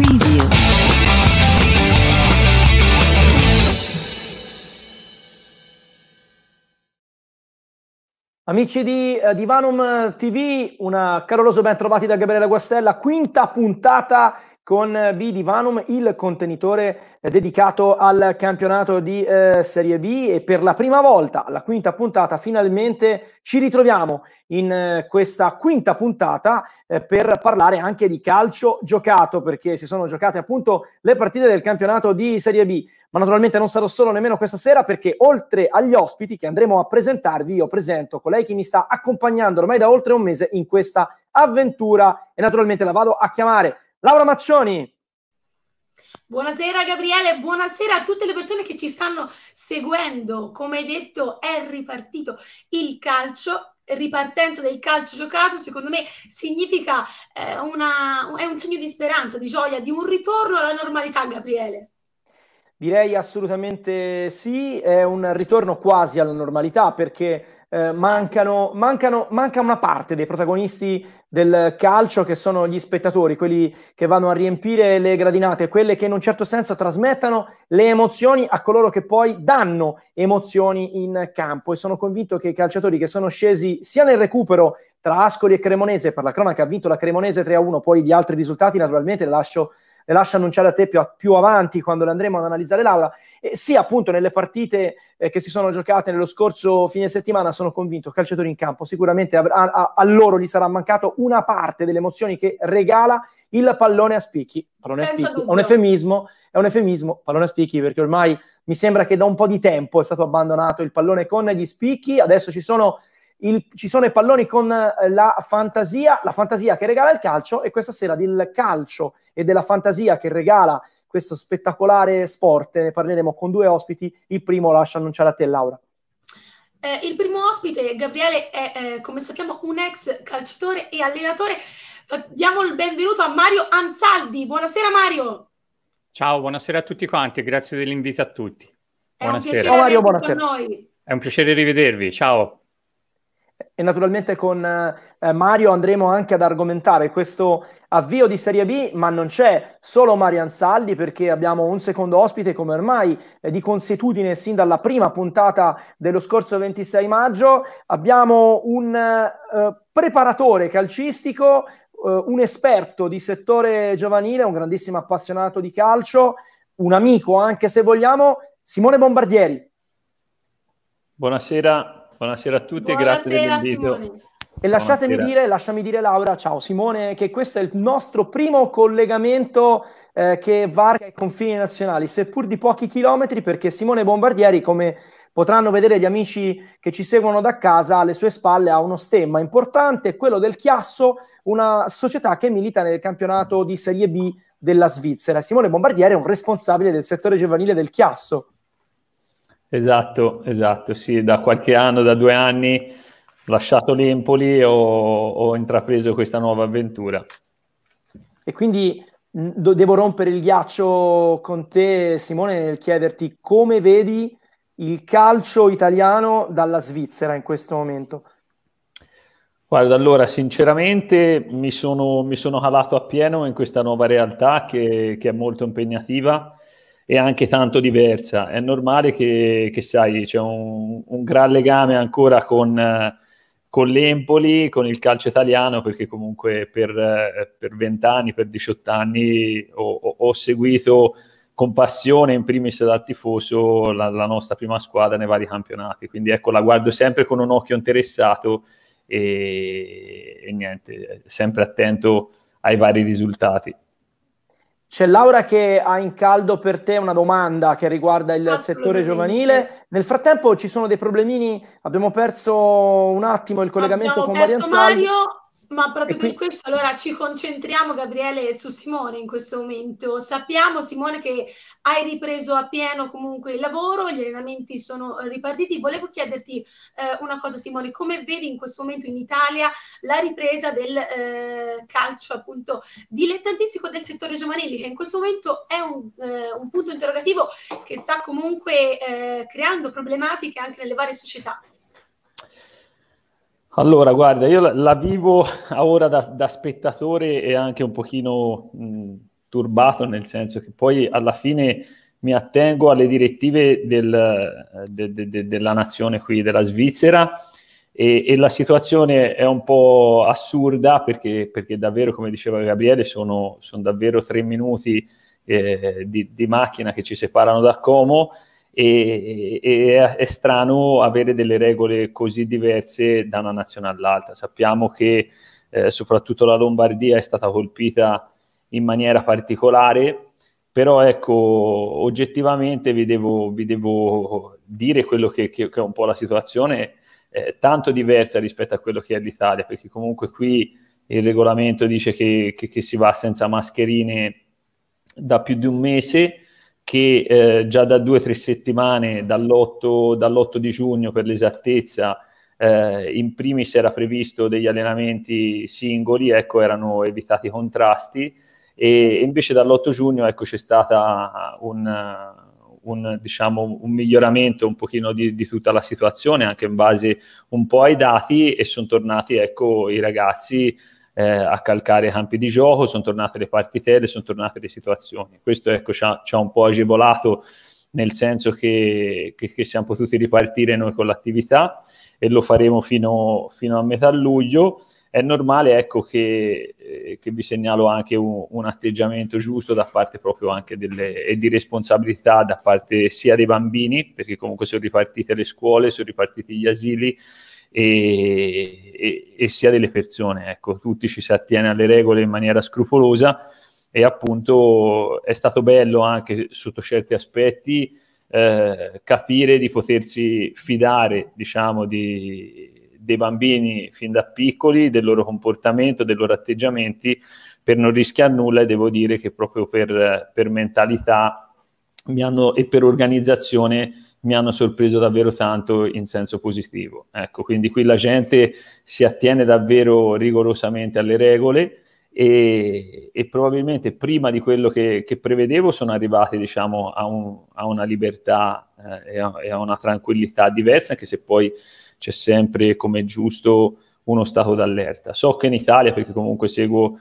Preview. Amici di eh, Divanum TV, un caloroso ben trovati da Gabriele Guastella, quinta puntata con eh, B di Vanum, il contenitore eh, dedicato al campionato di eh, Serie B e per la prima volta, la quinta puntata, finalmente ci ritroviamo in eh, questa quinta puntata eh, per parlare anche di calcio giocato, perché si sono giocate appunto le partite del campionato di Serie B, ma naturalmente non sarò solo nemmeno questa sera perché oltre agli ospiti che andremo a presentarvi, io presento colei che mi sta accompagnando ormai da oltre un mese in questa avventura e naturalmente la vado a chiamare Laura Maccioni. Buonasera Gabriele, buonasera a tutte le persone che ci stanno seguendo. Come hai detto, è ripartito il calcio ripartenza del calcio giocato, secondo me significa eh, una, è un segno di speranza, di gioia, di un ritorno alla normalità, Gabriele. Direi assolutamente sì, è un ritorno quasi alla normalità perché eh, mancano, mancano, manca una parte dei protagonisti del calcio che sono gli spettatori, quelli che vanno a riempire le gradinate, quelle che in un certo senso trasmettono le emozioni a coloro che poi danno emozioni in campo e sono convinto che i calciatori che sono scesi sia nel recupero tra Ascoli e Cremonese, per la cronaca ha vinto la Cremonese 3-1, poi gli altri risultati naturalmente lascio le lascio annunciare a te più, a, più avanti quando le andremo ad analizzare l'aula, e sì appunto nelle partite eh, che si sono giocate nello scorso fine settimana sono convinto, calciatori in campo, sicuramente a, a, a loro gli sarà mancato una parte delle emozioni che regala il pallone a spicchi, pallone a spicchi, è un eufemismo, è un eufemismo, pallone a spicchi perché ormai mi sembra che da un po' di tempo è stato abbandonato il pallone con gli spicchi, adesso ci sono il, ci sono i palloni con eh, la fantasia, la fantasia che regala il calcio e questa sera del calcio e della fantasia che regala questo spettacolare sport ne parleremo con due ospiti. Il primo lascia annunciare a te Laura. Eh, il primo ospite, Gabriele, è eh, come sappiamo un ex calciatore e allenatore. Diamo il benvenuto a Mario Ansaldi. Buonasera Mario. Ciao, buonasera a tutti quanti, grazie dell'invito a tutti. Buonasera. È un piacere Ciao, Mario, buonasera. È un piacere rivedervi. Ciao e naturalmente con eh, Mario andremo anche ad argomentare questo avvio di Serie B, ma non c'è solo Mario Ansaldi perché abbiamo un secondo ospite come ormai eh, di consuetudine sin dalla prima puntata dello scorso 26 maggio. Abbiamo un eh, preparatore calcistico, eh, un esperto di settore giovanile, un grandissimo appassionato di calcio, un amico anche se vogliamo, Simone Bombardieri. Buonasera, Buonasera a tutti Buonasera, e grazie per l'invito. E lasciatemi dire, lasciami dire Laura, ciao Simone, che questo è il nostro primo collegamento eh, che varca i confini nazionali, seppur di pochi chilometri, perché Simone Bombardieri, come potranno vedere gli amici che ci seguono da casa, alle sue spalle ha uno stemma importante, quello del Chiasso, una società che milita nel campionato di Serie B della Svizzera. Simone Bombardieri è un responsabile del settore giovanile del Chiasso. Esatto, esatto, sì, da qualche anno, da due anni lasciato l'Empoli ho, ho intrapreso questa nuova avventura. E quindi do, devo rompere il ghiaccio con te, Simone, nel chiederti come vedi il calcio italiano dalla Svizzera in questo momento. Guarda, allora, sinceramente mi sono, mi sono calato appieno in questa nuova realtà che, che è molto impegnativa e anche tanto diversa. È normale che, che sai, c'è un, un, gran legame ancora con, con, l'Empoli, con il calcio italiano, perché comunque per, per 20 anni, per 18 anni ho, ho, seguito con passione, in primis da tifoso, la, la nostra prima squadra nei vari campionati. Quindi ecco, la guardo sempre con un occhio interessato e, e niente, sempre attento ai vari risultati. C'è Laura che ha in caldo per te una domanda che riguarda il settore giovanile. Nel frattempo ci sono dei problemini, abbiamo perso un attimo il collegamento abbiamo con Mario Antonio. Ma proprio qui... per questo allora ci concentriamo, Gabriele, su Simone in questo momento. Sappiamo, Simone, che hai ripreso a pieno comunque il lavoro, gli allenamenti sono ripartiti. Volevo chiederti eh, una cosa, Simone, come vedi in questo momento in Italia la ripresa del eh, calcio appunto dilettantistico del settore giovanile, che in questo momento è un, eh, un punto interrogativo che sta comunque eh, creando problematiche anche nelle varie società? Allora, guarda, io la, la vivo ora da, da, spettatore e anche un pochino mh, turbato, nel senso che poi alla fine mi attengo alle direttive del, de, de, de, della nazione qui, della Svizzera, e, e, la situazione è un po' assurda perché, perché davvero, come diceva Gabriele, sono, sono davvero tre minuti eh, di, di, macchina che ci separano da Como e, e, è strano avere delle regole così diverse da una nazione all'altra. Sappiamo che eh, soprattutto la Lombardia è stata colpita in maniera particolare, però ecco, oggettivamente vi devo, vi devo dire quello che, che, che, è un po' la situazione, eh, tanto diversa rispetto a quello che è l'Italia, perché comunque qui il regolamento dice che, che si va senza mascherine da più di un mese che eh, già da due o tre settimane, dall'8, dall'8, di giugno per l'esattezza, eh, in primis era previsto degli allenamenti singoli, ecco, erano evitati i contrasti, e invece dall'8 giugno ecco, c'è stato un, un, diciamo, un, miglioramento un pochino di, di, tutta la situazione, anche in base un po' ai dati, e sono tornati ecco, i ragazzi eh, a calcare i campi di gioco, sono tornate le partitelle, sono tornate le situazioni. Questo ecco, ci, ha, ci ha un po' agevolato nel senso che, che, che, siamo potuti ripartire noi con l'attività e lo faremo fino, fino a metà luglio. È normale ecco, che, eh, che vi segnalo anche un, un, atteggiamento giusto da parte proprio anche delle, e di responsabilità da parte sia dei bambini, perché comunque sono ripartite le scuole, sono ripartiti gli asili, e, e, e sia delle persone. Ecco, tutti ci si attiene alle regole in maniera scrupolosa e appunto è stato bello anche sotto certi aspetti eh, capire di potersi fidare, diciamo, di, dei bambini fin da piccoli, del loro comportamento, dei loro atteggiamenti, per non rischiare nulla e devo dire che proprio per, per mentalità hanno, e per organizzazione mi hanno sorpreso davvero tanto in senso positivo. Ecco, quindi qui la gente si attiene davvero rigorosamente alle regole e, e probabilmente prima di quello che, che prevedevo sono arrivati diciamo, a, un, a, una libertà eh, e, a, e, a, una tranquillità diversa, anche se poi c'è sempre, come giusto, uno stato d'allerta. So che in Italia, perché comunque seguo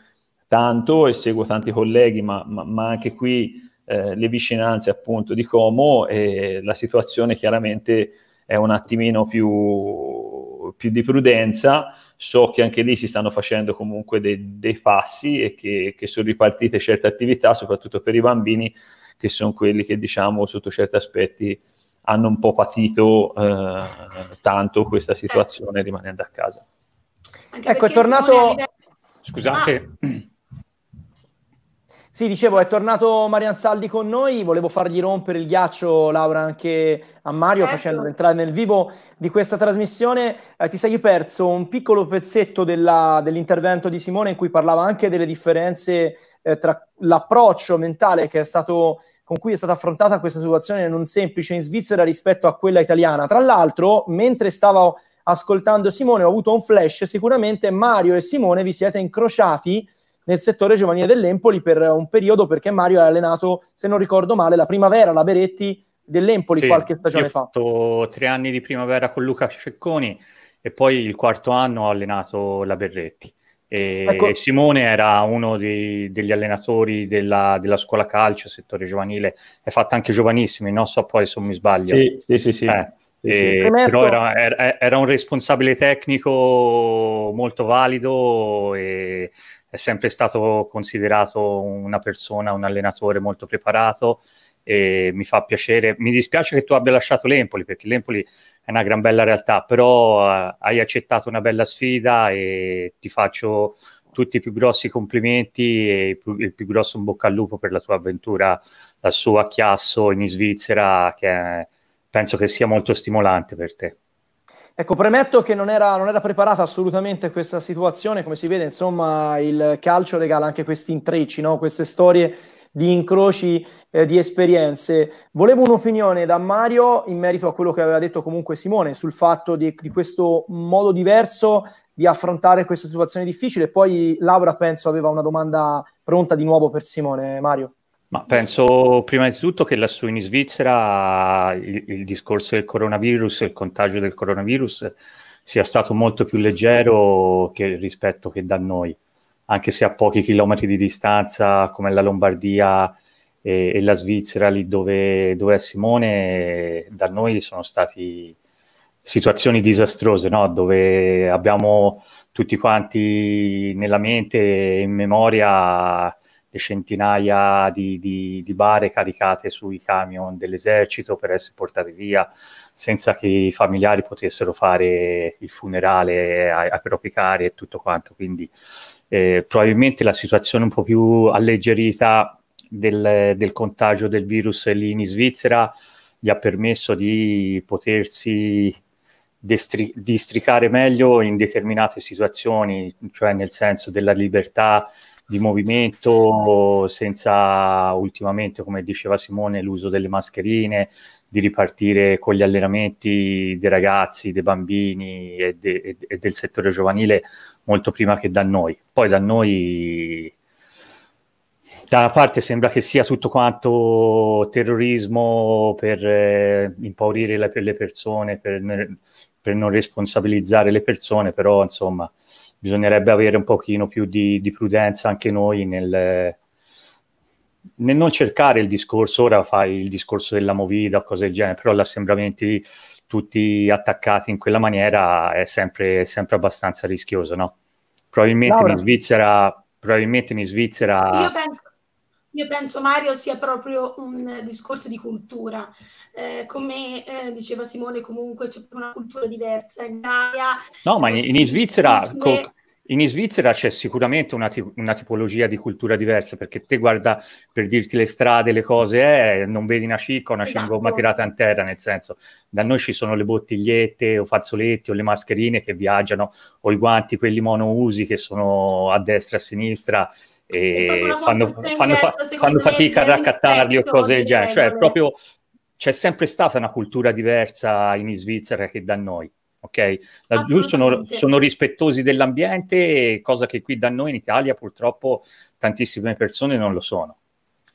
tanto e seguo tanti colleghi, ma, ma, ma anche qui eh, le vicinanze appunto di Como e la situazione chiaramente è un attimino più, più di prudenza. So che anche lì si stanno facendo comunque dei, dei passi e che, che sono ripartite certe attività, soprattutto per i bambini, che sono quelli che diciamo sotto certi aspetti hanno un po' patito eh, tanto questa situazione rimanendo a casa. Anche ecco, è tornato... Scusate, ah. Sì, dicevo, è tornato Marian Saldi con noi, volevo fargli rompere il ghiaccio, Laura, anche a Mario, certo. facendolo entrare nel vivo di questa trasmissione. Eh, ti sei perso un piccolo pezzetto della, dell'intervento di Simone in cui parlava anche delle differenze eh, tra l'approccio mentale stato, con cui è stata affrontata questa situazione non semplice in Svizzera rispetto a quella italiana. Tra l'altro, mentre stavo ascoltando Simone, ho avuto un flash, sicuramente Mario e Simone vi siete incrociati nel settore giovanile dell'Empoli per un periodo perché Mario ha allenato, se non ricordo male, la primavera, la Beretti dell'Empoli sì, qualche stagione fa. Ha fatto tre anni di primavera con Luca Cecconi e poi il quarto anno ha allenato la Beretti. E ecco. Simone era uno dei, degli allenatori della, della, scuola calcio, settore giovanile, è fatto anche giovanissimi, non so poi se mi sbaglio. Sì, sì, sì. sì. Eh, sì, sì. però era, era, era, un responsabile tecnico molto valido e è sempre stato considerato una persona, un allenatore molto preparato e mi fa piacere, mi dispiace che tu abbia lasciato l'Empoli perché l'Empoli è una gran bella realtà, però eh, hai accettato una bella sfida e ti faccio tutti i più grossi complimenti e il più, il più grosso in bocca al lupo per la tua avventura lassù a Chiasso in Svizzera che è, penso che sia molto stimolante per te. Ecco, premetto che non era, non era, preparata assolutamente questa situazione, come si vede, insomma, il calcio regala anche questi intrecci, no? queste storie di incroci eh, di esperienze. Volevo un'opinione da Mario in merito a quello che aveva detto comunque Simone sul fatto di, di questo modo diverso di affrontare questa situazione difficile. Poi Laura, penso, aveva una domanda pronta di nuovo per Simone. Mario. Ma penso prima di tutto che lassù in Svizzera il, il, discorso del coronavirus, il contagio del coronavirus sia stato molto più leggero che, rispetto che da noi, anche se a pochi chilometri di distanza come la Lombardia e, e la Svizzera, lì dove, dove è Simone, da noi sono state situazioni disastrose, no? dove abbiamo tutti quanti nella mente e in memoria le centinaia di, di, di bare caricate sui camion dell'esercito per essere portate via senza che i familiari potessero fare il funerale ai, ai propri cari e tutto quanto. Quindi eh, probabilmente la situazione un po' più alleggerita del, del contagio del virus lì in Svizzera gli ha permesso di potersi destri- districare meglio in determinate situazioni, cioè nel senso della libertà di movimento, senza ultimamente, come diceva Simone, l'uso delle mascherine, di ripartire con gli allenamenti dei ragazzi, dei bambini e, de, e del settore giovanile molto prima che da noi. Poi da noi da una parte sembra che sia tutto quanto terrorismo per eh, impaurire la, per le persone, per, per, non responsabilizzare le persone, però insomma bisognerebbe avere un pochino più di, di prudenza anche noi nel, nel, non cercare il discorso, ora fai il discorso della movida o cose del genere, però l'assembramento tutti attaccati in quella maniera è sempre, sempre abbastanza rischioso, no? Probabilmente Laura. in Svizzera probabilmente in Svizzera io penso, Mario, sia proprio un eh, discorso di cultura. Eh, come eh, diceva Simone, comunque c'è una cultura diversa in Italia. No, ma in, in Svizzera... Co- in Svizzera c'è sicuramente una, una, tipologia di cultura diversa, perché te guarda, per dirti le strade, le cose, eh, non vedi una cicca, una esatto. cingomma tirata in terra, nel senso, da noi ci sono le bottigliette o fazzoletti o le mascherine che viaggiano, o i guanti, quelli monousi che sono a destra e a sinistra, e fanno, fanno, fa, fanno, fatica a raccattarli o cose del genere. Cioè, proprio c'è sempre stata una cultura diversa in Svizzera che da noi. Ok, laggiù sono, sono rispettosi dell'ambiente, cosa che qui da noi in Italia purtroppo tantissime persone non lo sono.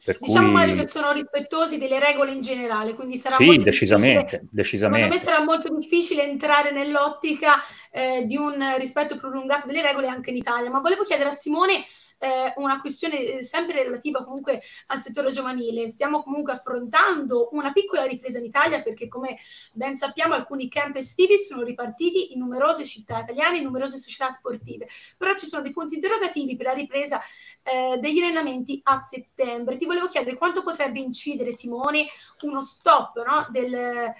Per diciamo cui... Mario che sono rispettosi delle regole in generale, quindi sarà sì, molto decisamente, decisamente. Secondo me sarà molto difficile entrare nell'ottica eh, di un rispetto prolungato delle regole anche in Italia. Ma volevo chiedere a Simone eh, una questione eh, sempre relativa comunque al settore giovanile. Stiamo comunque affrontando una piccola ripresa in Italia perché come ben sappiamo alcuni camp estivi sono ripartiti in numerose città italiane, in numerose società sportive, però ci sono dei punti interrogativi per la ripresa eh, degli allenamenti a settembre. Ti volevo chiedere quanto potrebbe incidere Simone uno stop no, del eh,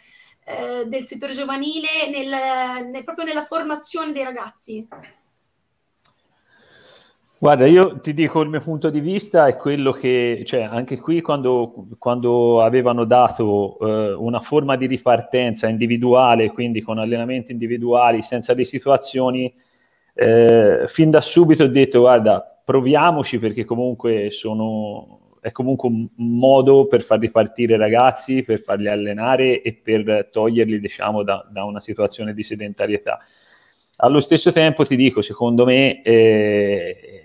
del settore giovanile, nel, nel, proprio nella formazione dei ragazzi? Guarda, io ti dico il mio punto di vista è quello che, cioè, anche qui quando, quando avevano dato eh, una forma di ripartenza individuale, quindi con allenamenti individuali, senza le situazioni, eh, fin da subito ho detto, guarda, proviamoci perché comunque sono, è comunque un modo per far ripartire i ragazzi, per farli allenare e per toglierli, diciamo, da, da una situazione di sedentarietà. Allo stesso tempo ti dico, secondo me... Eh,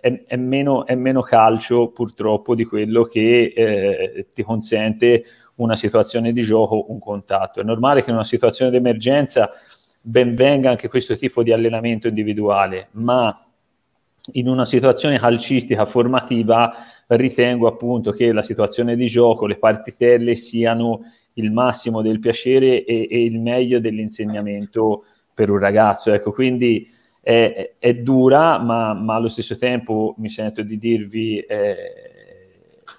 è, è, meno, è, meno, calcio purtroppo di quello che eh, ti consente una situazione di gioco, un contatto. È normale che in una situazione di emergenza venga anche questo tipo di allenamento individuale, ma in una situazione calcistica formativa ritengo appunto che la situazione di gioco, le partitelle siano il massimo del piacere e, e il meglio dell'insegnamento per un ragazzo. Ecco, quindi è, è dura, ma, ma, allo stesso tempo mi sento di dirvi... Eh,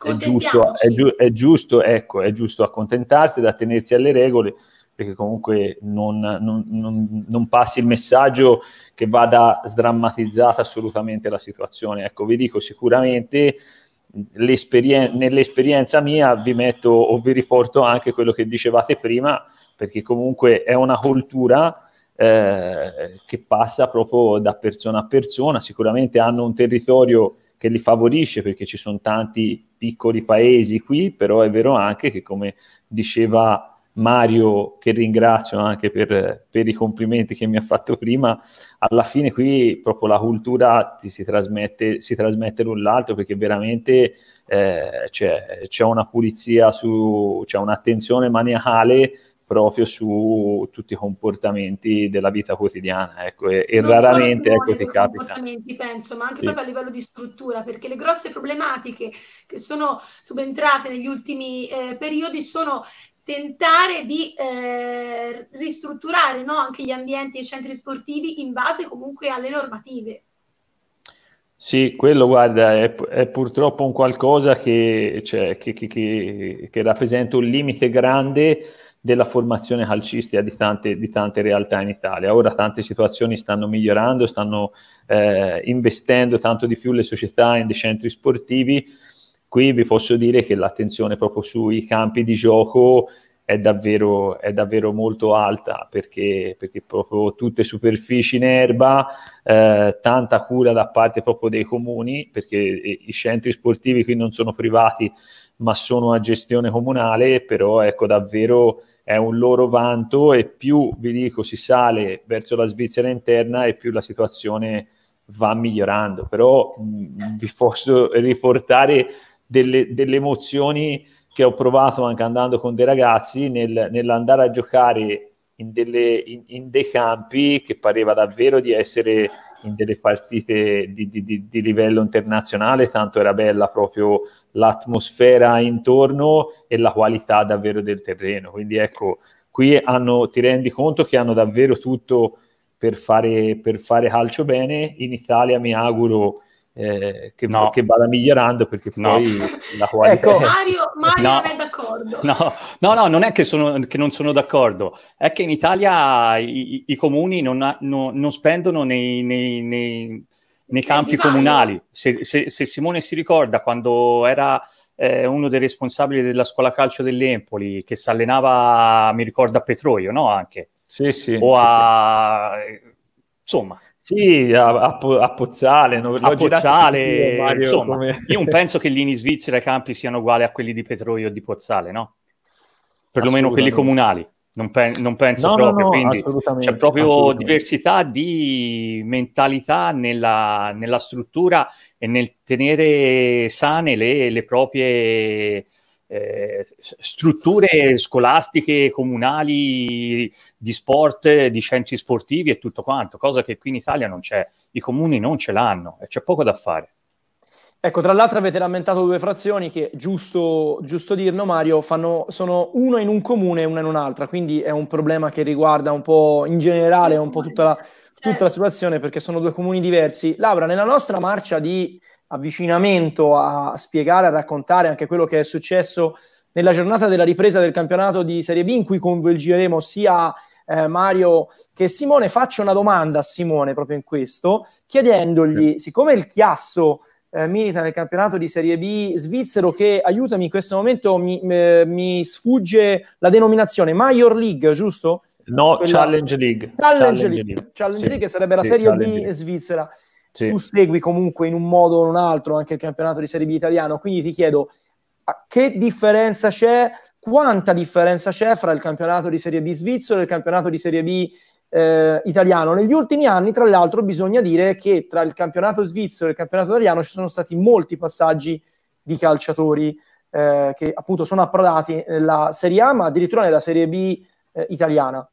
è giusto, è, giu- è giusto, ecco, è giusto accontentarsi da tenersi alle regole perché comunque non, non, non, non, passi il messaggio che vada sdrammatizzata assolutamente la situazione. Ecco, vi dico sicuramente nell'esperienza mia vi metto o vi riporto anche quello che dicevate prima, perché comunque è una cultura eh, che passa proprio da persona a persona, sicuramente hanno un territorio che li favorisce perché ci sono tanti piccoli paesi qui, però è vero anche che come diceva Mario, che ringrazio anche per, per, i complimenti che mi ha fatto prima, alla fine qui proprio la cultura si trasmette, si trasmette l'un l'altro perché veramente eh, c'è, c'è, una pulizia, su, c'è un'attenzione maniacale proprio su tutti i comportamenti della vita quotidiana, ecco, e, e raramente ecco, ti capita. Penso, ma anche sì. proprio a livello di struttura, perché le grosse problematiche che sono subentrate negli ultimi eh, periodi sono tentare di eh, ristrutturare no, anche gli ambienti e i centri sportivi in base comunque alle normative. Sì, quello guarda, è, è, purtroppo un qualcosa che, cioè, che, che, che rappresenta un limite grande della formazione calcistica di tante, di tante, realtà in Italia. Ora tante situazioni stanno migliorando, stanno eh, investendo tanto di più le società in dei centri sportivi. Qui vi posso dire che l'attenzione proprio sui campi di gioco è davvero, è davvero molto alta perché, perché proprio tutte superfici in erba, eh, tanta cura da parte proprio dei comuni perché i centri sportivi qui non sono privati ma sono a gestione comunale, però ecco davvero è un loro vanto e più vi dico si sale verso la Svizzera interna e più la situazione va migliorando, però mh, vi posso riportare delle, delle, emozioni che ho provato anche andando con dei ragazzi nel, nell'andare a giocare in, delle, in, in, dei campi che pareva davvero di essere in delle partite di, di, di, di livello internazionale, tanto era bella proprio l'atmosfera intorno e la qualità davvero del terreno. Quindi ecco, qui hanno, ti rendi conto che hanno davvero tutto per fare, per fare calcio bene. In Italia mi auguro... Eh, che, no. che, vada migliorando perché poi no. la qualità ecco, Mario, Mario no. non è d'accordo no, no, no non è che, sono, che, non sono d'accordo è che in Italia i, i comuni non, ha, non, spendono nei, nei, nei nei campi comunali. Se, se, se, Simone si ricorda quando era eh, uno dei responsabili della scuola calcio dell'Empoli, che si allenava, mi ricordo, a Petroio, no? Anche. Sì, sì. O a... Sì, sì. Insomma, sì, a, a, a, Pozzale. No? A Pozzale, io, Mario, insomma, come... io non penso che lì in Svizzera i campi siano uguali a quelli di Petroio o di Pozzale, no? Perlomeno quelli comunali. Non, pe- non penso no, proprio, no, quindi c'è proprio diversità di mentalità nella, nella, struttura e nel tenere sane le, le proprie eh, strutture scolastiche, comunali, di sport, di centri sportivi e tutto quanto, cosa che qui in Italia non c'è, i comuni non ce l'hanno e c'è poco da fare. Ecco, tra l'altro avete rammentato due frazioni che, giusto, giusto dirlo Mario, fanno, sono una in un comune e una in un'altra, quindi è un problema che riguarda un po' in generale, un po' tutta la, certo. tutta la situazione perché sono due comuni diversi. Laura, nella nostra marcia di avvicinamento a spiegare, a raccontare anche quello che è successo nella giornata della ripresa del campionato di Serie B in cui coinvolgeremo sia eh, Mario che Simone, faccio una domanda a Simone proprio in questo, chiedendogli, siccome il Chiasso eh, milita nel campionato di Serie B svizzero che, aiutami, in questo momento mi, eh, mi sfugge la denominazione, Major League, giusto? No, Quella... Challenge League. Challenge, League. League. Challenge sì. League sarebbe la sì, Serie B League. svizzera. Sì. Tu segui comunque in un modo o in un altro anche il campionato di Serie B italiano, quindi ti chiedo che differenza c'è, quanta differenza c'è fra il campionato di Serie B svizzero e il campionato di Serie B eh, italiano. Negli ultimi anni, tra l'altro, bisogna dire che tra il campionato svizzero e il campionato italiano ci sono stati molti passaggi di calciatori eh, che appunto sono approdati nella Serie A, ma addirittura nella Serie B eh, italiana.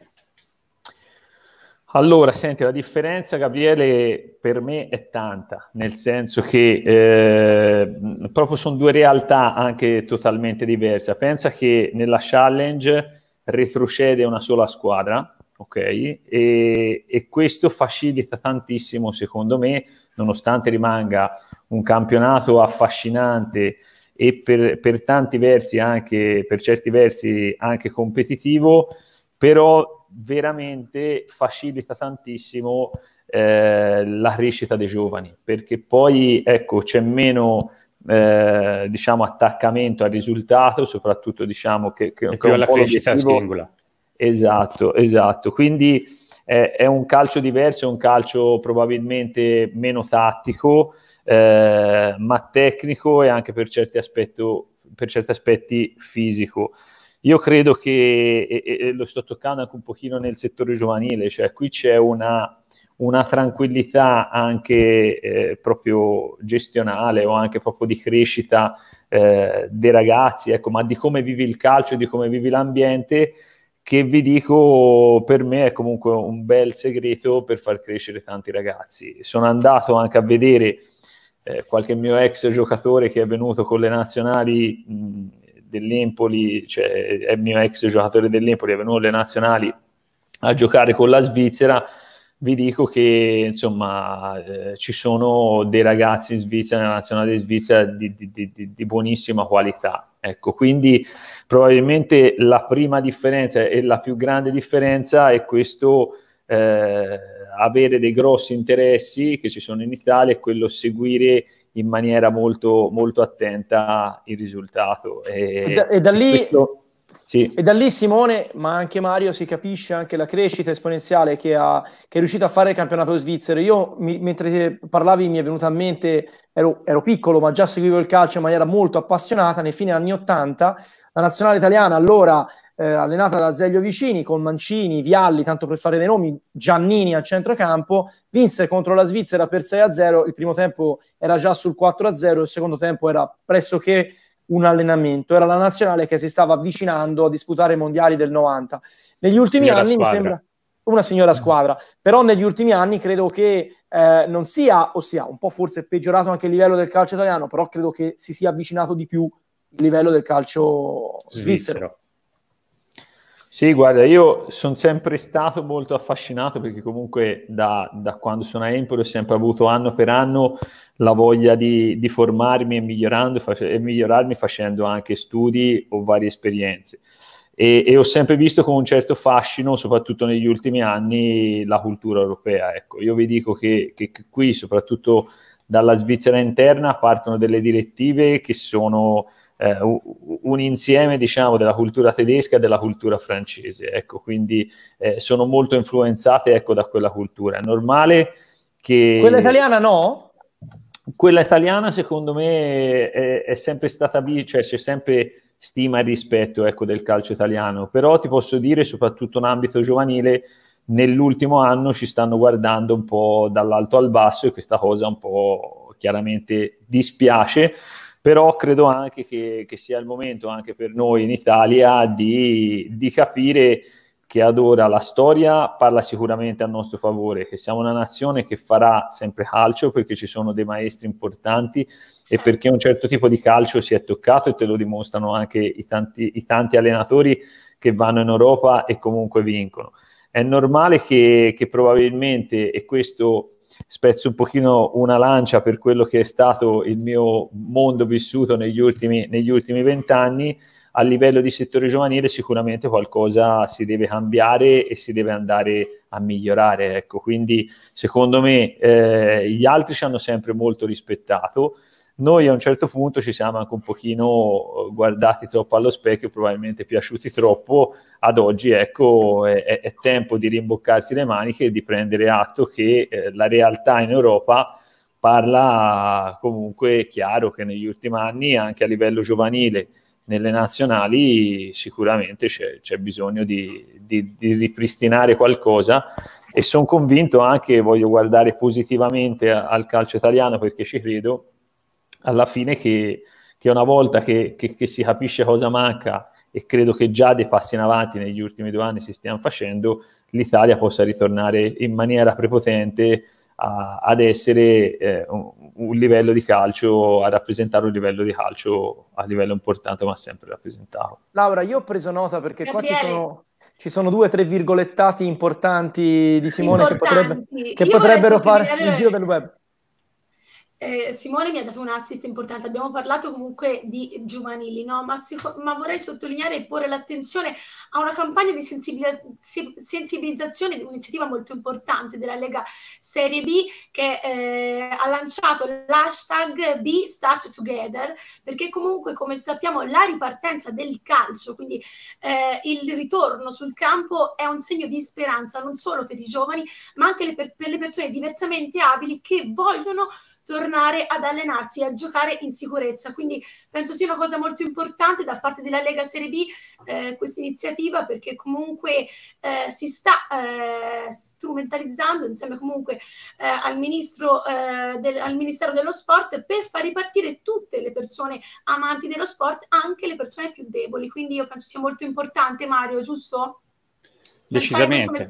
Allora, senti, la differenza, Gabriele, per me è tanta, nel senso che eh, proprio sono due realtà anche totalmente diverse. Pensa che nella challenge retrocede una sola squadra, ok? E, e questo facilita tantissimo, secondo me, nonostante rimanga un campionato affascinante e per, per, tanti versi anche per certi versi anche competitivo però veramente facilita tantissimo eh, la crescita dei giovani perché poi ecco c'è meno eh, diciamo attaccamento al risultato soprattutto diciamo che, che, che più alla crescita singola Esatto, esatto. Quindi è, è un calcio diverso, è un calcio probabilmente meno tattico, eh, ma tecnico e anche per certi, aspetto, per certi aspetti fisico. Io credo che, e, e lo sto toccando anche un pochino nel settore giovanile, cioè qui c'è una, una tranquillità anche eh, proprio gestionale o anche proprio di crescita eh, dei ragazzi, ecco, ma di come vivi il calcio, di come vivi l'ambiente, che vi dico per me è comunque un bel segreto per far crescere tanti ragazzi. Sono andato anche a vedere eh, qualche mio ex giocatore che è venuto con le nazionali dell'Empoli, cioè è mio ex giocatore dell'Empoli, è venuto con le nazionali a giocare con la Svizzera. Vi dico che insomma eh, ci sono dei ragazzi in Svizzera, nella nazionale di Svizzera, di, di, di, di buonissima qualità. Ecco, quindi Probabilmente la prima differenza e la più grande differenza è questo eh, avere dei grossi interessi che ci sono in Italia e quello seguire in maniera molto, molto attenta il risultato. E, e, da, e da lì... Questo, sì. E da lì Simone, ma anche Mario, si capisce anche la crescita esponenziale che, ha, che è riuscito a fare il campionato svizzero. Io, mi, mentre parlavi, mi è venuta a mente, ero, ero, piccolo, ma già seguivo il calcio in maniera molto appassionata. Nei fine anni 80 la nazionale italiana allora eh, allenata da Zeglio Vicini con Mancini, Vialli, tanto per fare dei nomi, Giannini a centrocampo, vinse contro la Svizzera per 6-0, il primo tempo era già sul 4-0, il secondo tempo era pressoché un allenamento, era la nazionale che si stava avvicinando a disputare i mondiali del 90. Negli ultimi Signora anni squadra. mi sembra una signora mm. squadra, però negli ultimi anni credo che eh, non sia, ossia un po' forse peggiorato anche il livello del calcio italiano, però credo che si sia avvicinato di più il livello del calcio svizzero. Sì, guarda, io sono sempre stato molto affascinato perché comunque da, da, quando sono a Empoli ho sempre avuto anno per anno la voglia di, di formarmi e, migliorando, e, migliorarmi facendo anche studi o varie esperienze. E, e, ho sempre visto con un certo fascino, soprattutto negli ultimi anni, la cultura europea. Ecco, io vi dico che, che qui, soprattutto dalla Svizzera interna, partono delle direttive che sono eh, un insieme diciamo, della cultura tedesca e della cultura francese, ecco, quindi eh, sono molto influenzate ecco, da quella cultura. È normale che... Quella italiana no? Quella italiana secondo me è, è sempre stata lì, cioè c'è sempre stima e rispetto ecco, del calcio italiano, però ti posso dire, soprattutto in ambito giovanile, nell'ultimo anno ci stanno guardando un po' dall'alto al basso e questa cosa un po' chiaramente dispiace però credo anche che, che, sia il momento anche per noi in Italia di, di, capire che ad ora la storia parla sicuramente a nostro favore, che siamo una nazione che farà sempre calcio perché ci sono dei maestri importanti e perché un certo tipo di calcio si è toccato e te lo dimostrano anche i tanti, i tanti allenatori che vanno in Europa e comunque vincono. È normale che, che probabilmente, e questo spezzo un pochino una lancia per quello che è stato il mio mondo vissuto negli ultimi vent'anni, a livello di settore giovanile sicuramente qualcosa si deve cambiare e si deve andare a migliorare. Ecco. Quindi secondo me eh, gli altri ci hanno sempre molto rispettato, noi a un certo punto ci siamo anche un pochino eh, guardati troppo allo specchio, probabilmente piaciuti troppo. Ad oggi, ecco, è, è tempo di rimboccarsi le maniche e di prendere atto che eh, la realtà in Europa parla comunque chiaro che negli ultimi anni, anche a livello giovanile, nelle nazionali sicuramente c'è, c'è bisogno di, di, di, ripristinare qualcosa e sono convinto anche, voglio guardare positivamente al calcio italiano perché ci credo, alla fine che, che una volta che, che, che, si capisce cosa manca e credo che già dei passi in avanti negli ultimi due anni si stiano facendo, l'Italia possa ritornare in maniera prepotente a, ad essere eh, un, un, livello di calcio, a rappresentare un livello di calcio a livello importante ma sempre rappresentato. Laura, io ho preso nota perché Gabriele. qua ci sono ci sono due o tre virgolettati importanti di Simone importanti. che, potrebbe, che potrebbero fare il giro del web eh, Simone mi ha dato un assist importante, abbiamo parlato comunque di giovanili, no? ma, ma, vorrei sottolineare e porre l'attenzione a una campagna di sensibilizzazione, un'iniziativa molto importante della Lega Serie B che eh, ha lanciato l'hashtag Be Start Together, perché comunque come sappiamo la ripartenza del calcio, quindi eh, il ritorno sul campo è un segno di speranza non solo per i giovani, ma anche le per, per le persone diversamente abili che vogliono tornare ad allenarsi e a giocare in sicurezza. Quindi penso sia una cosa molto importante da parte della Lega Serie B eh, questa iniziativa perché comunque eh, si sta eh, strumentalizzando insieme comunque eh, al, ministro, eh, del, al Ministero dello Sport per far ripartire tutte le persone amanti dello sport, anche le persone più deboli. Quindi io penso sia molto importante, Mario, giusto? Decisamente.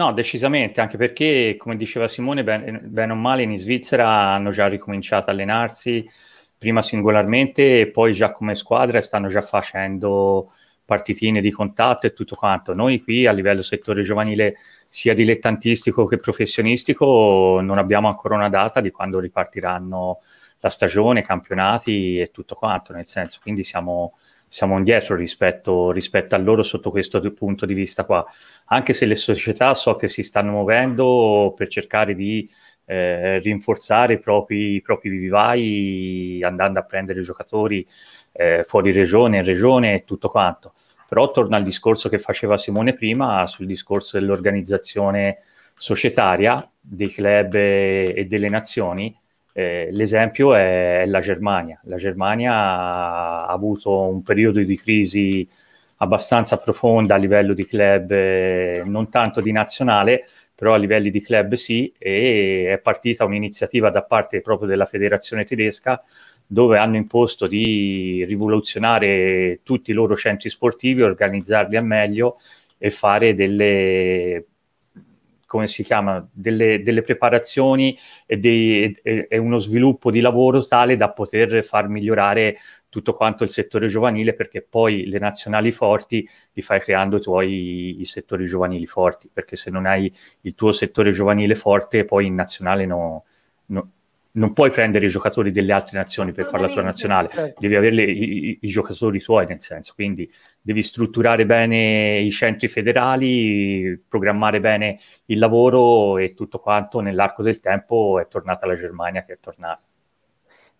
No, decisamente, anche perché, come diceva Simone, bene, ben o male in Svizzera hanno già ricominciato a allenarsi, prima singolarmente e poi già come squadra stanno già facendo partitine di contatto e tutto quanto. Noi qui a livello settore giovanile, sia dilettantistico che professionistico, non abbiamo ancora una data di quando ripartiranno la stagione, campionati e tutto quanto, nel senso, quindi siamo siamo indietro rispetto, rispetto, a loro sotto questo punto di vista qua. Anche se le società so che si stanno muovendo per cercare di eh, rinforzare i propri, i propri, vivai andando a prendere giocatori eh, fuori regione, in regione e tutto quanto. Però torna al discorso che faceva Simone prima sul discorso dell'organizzazione societaria dei club e delle nazioni eh, l'esempio è la Germania. La Germania ha avuto un periodo di crisi abbastanza profonda a livello di club, eh, non tanto di nazionale, però a livelli di club sì, e è partita un'iniziativa da parte proprio della federazione tedesca dove hanno imposto di rivoluzionare tutti i loro centri sportivi, organizzarli al meglio e fare delle come si chiama, delle, delle preparazioni e, dei, e, e, uno sviluppo di lavoro tale da poter far migliorare tutto quanto il settore giovanile, perché poi le nazionali forti li fai creando i tuoi i settori giovanili forti, perché se non hai il tuo settore giovanile forte, poi in nazionale no, no, non puoi prendere i giocatori delle altre nazioni per fare la tua nazionale, cioè. devi avere i, i, giocatori tuoi nel senso, quindi devi strutturare bene i centri federali, programmare bene il lavoro e tutto quanto nell'arco del tempo è tornata la Germania che è tornata.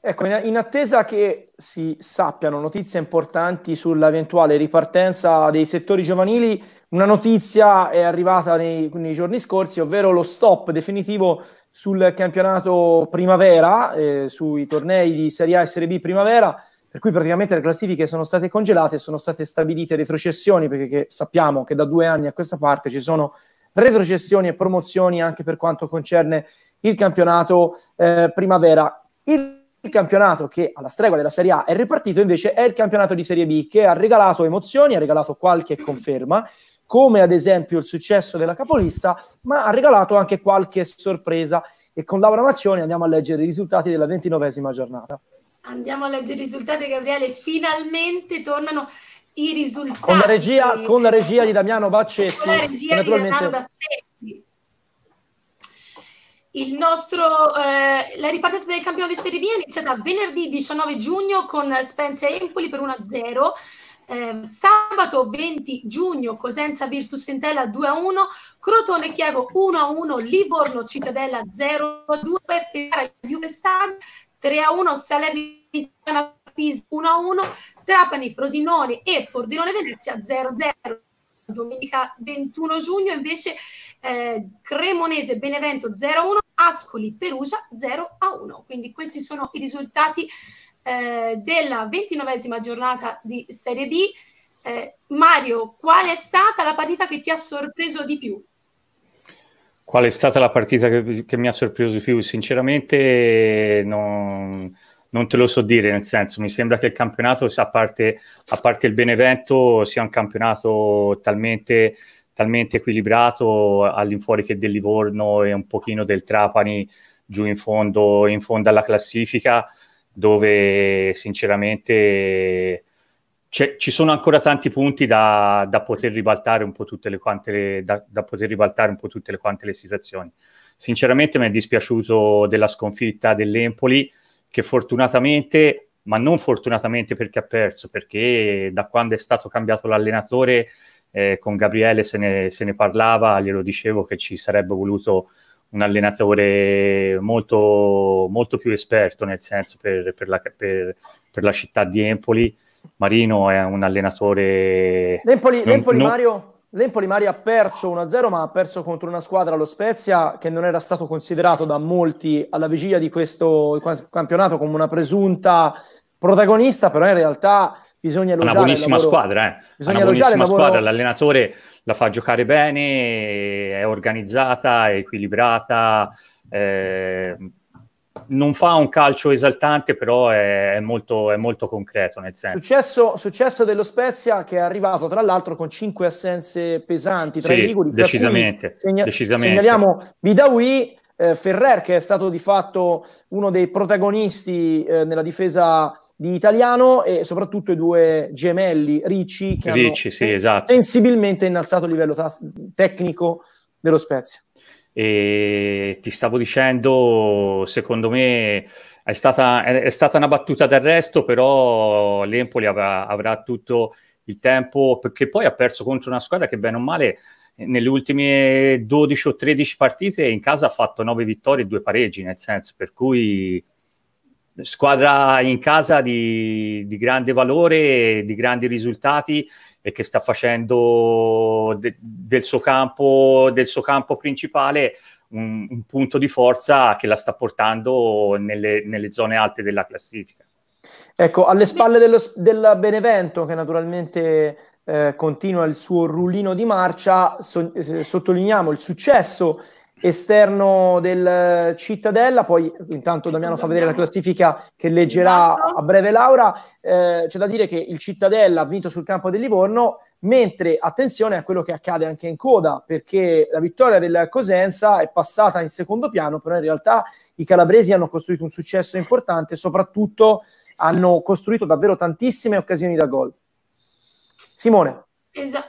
Ecco, in attesa che si sappiano notizie importanti sull'eventuale ripartenza dei settori giovanili, una notizia è arrivata nei, nei giorni scorsi, ovvero lo stop definitivo sul campionato primavera, eh, sui tornei di Serie A e Serie B primavera, per cui praticamente le classifiche sono state congelate, e sono state stabilite retrocessioni, perché che sappiamo che da due anni a questa parte ci sono retrocessioni e promozioni anche per quanto concerne il campionato eh, primavera. Il il campionato che alla stregua della Serie A è ripartito invece è il campionato di Serie B che ha regalato emozioni, ha regalato qualche conferma, come ad esempio il successo della capolista, ma ha regalato anche qualche sorpresa. E con Laura Maccioni andiamo a leggere i risultati della ventinovesima giornata. Andiamo a leggere i risultati, Gabriele. Finalmente tornano i risultati. Con la regia, con la regia di Damiano Baccetti. Con la regia naturalmente... di Damiano Baccetti. Il nostro, eh, la ripartenza del campionato di Serie B è iniziata venerdì 19 giugno con Spezia Empoli per 1-0 eh, sabato 20 giugno Cosenza Virtus Entella 2 a 1, Crotone Chievo 1 a 1, Livorno Cittadella 0 a 2, Pescara Juve Stag 3 a 1, Salernitana Pisa 1 a 1, Trapani Frosinone e Fordinone Venezia 0 a 0 domenica 21 giugno invece eh, Cremonese Benevento 0-1, a Ascoli Perugia 0-1. a Quindi questi sono i risultati eh, della ventinovesima giornata di Serie B. Eh, Mario, qual è stata la partita che ti ha sorpreso di più? Qual è stata la partita che, che mi ha sorpreso di più? Sinceramente non, non, te lo so dire, nel senso mi sembra che il campionato, a parte, a parte il Benevento, sia un campionato talmente talmente equilibrato all'infuori che del Livorno e un pochino del Trapani giù in fondo, in fondo alla classifica dove sinceramente ci sono ancora tanti punti da, da, poter ribaltare un po' tutte le quante le, da, da poter ribaltare un po' tutte le quante le situazioni. Sinceramente mi è dispiaciuto della sconfitta dell'Empoli che fortunatamente, ma non fortunatamente perché ha perso, perché da quando è stato cambiato l'allenatore eh, con Gabriele se ne, se ne parlava, glielo dicevo che ci sarebbe voluto un allenatore molto, molto più esperto, nel senso per, per, la, per, per la città di Empoli. Marino è un allenatore. L'Empoli, non, L'Empoli, non... Mario, L'Empoli Mario ha perso 1-0, ma ha perso contro una squadra, lo Spezia, che non era stato considerato da molti alla vigilia di questo campionato come una presunta protagonista, però in realtà bisogna elogiare. Una buonissima squadra, eh? Bisogna una buonissima squadra. L'allenatore la fa giocare bene, è organizzata, è equilibrata, eh, non fa un calcio esaltante, però è, è, molto, è molto, concreto nel senso. Successo, successo, dello Spezia che è arrivato tra l'altro con cinque assenze pesanti tra sì, i rigori. Decisamente, segna- decisamente. Segnaliamo Bidawi eh, Ferrer, che è stato di fatto uno dei protagonisti eh, nella difesa di Italiano, e soprattutto i due gemelli Ricci, che Ricci, hanno sì, esatto. sensibilmente innalzato il livello tas- tecnico dello Spezia. E ti stavo dicendo, secondo me è stata, è, stata una battuta d'arresto, però l'Empoli avrà, avrà tutto il tempo, perché poi ha perso contro una squadra che bene o male nelle ultime 12 o 13 partite in casa ha fatto 9 vittorie e 2 pareggi, nel senso per cui squadra in casa di, di grande valore, di grandi risultati e che sta facendo de, del, suo campo, del, suo campo, principale un, un, punto di forza che la sta portando nelle, nelle zone alte della classifica. Ecco, alle spalle dello, della Benevento, che naturalmente eh, continua il suo rullino di marcia, so, eh, sottolineiamo il successo esterno del Cittadella, poi intanto Damiano fa vedere la classifica che leggerà esatto. a breve Laura, eh, c'è da dire che il Cittadella ha vinto sul campo del Livorno, mentre attenzione a quello che accade anche in coda, perché la vittoria del Cosenza è passata in secondo piano, però in realtà i calabresi hanno costruito un successo importante, soprattutto hanno costruito davvero tantissime occasioni da gol. Simone. Esatto.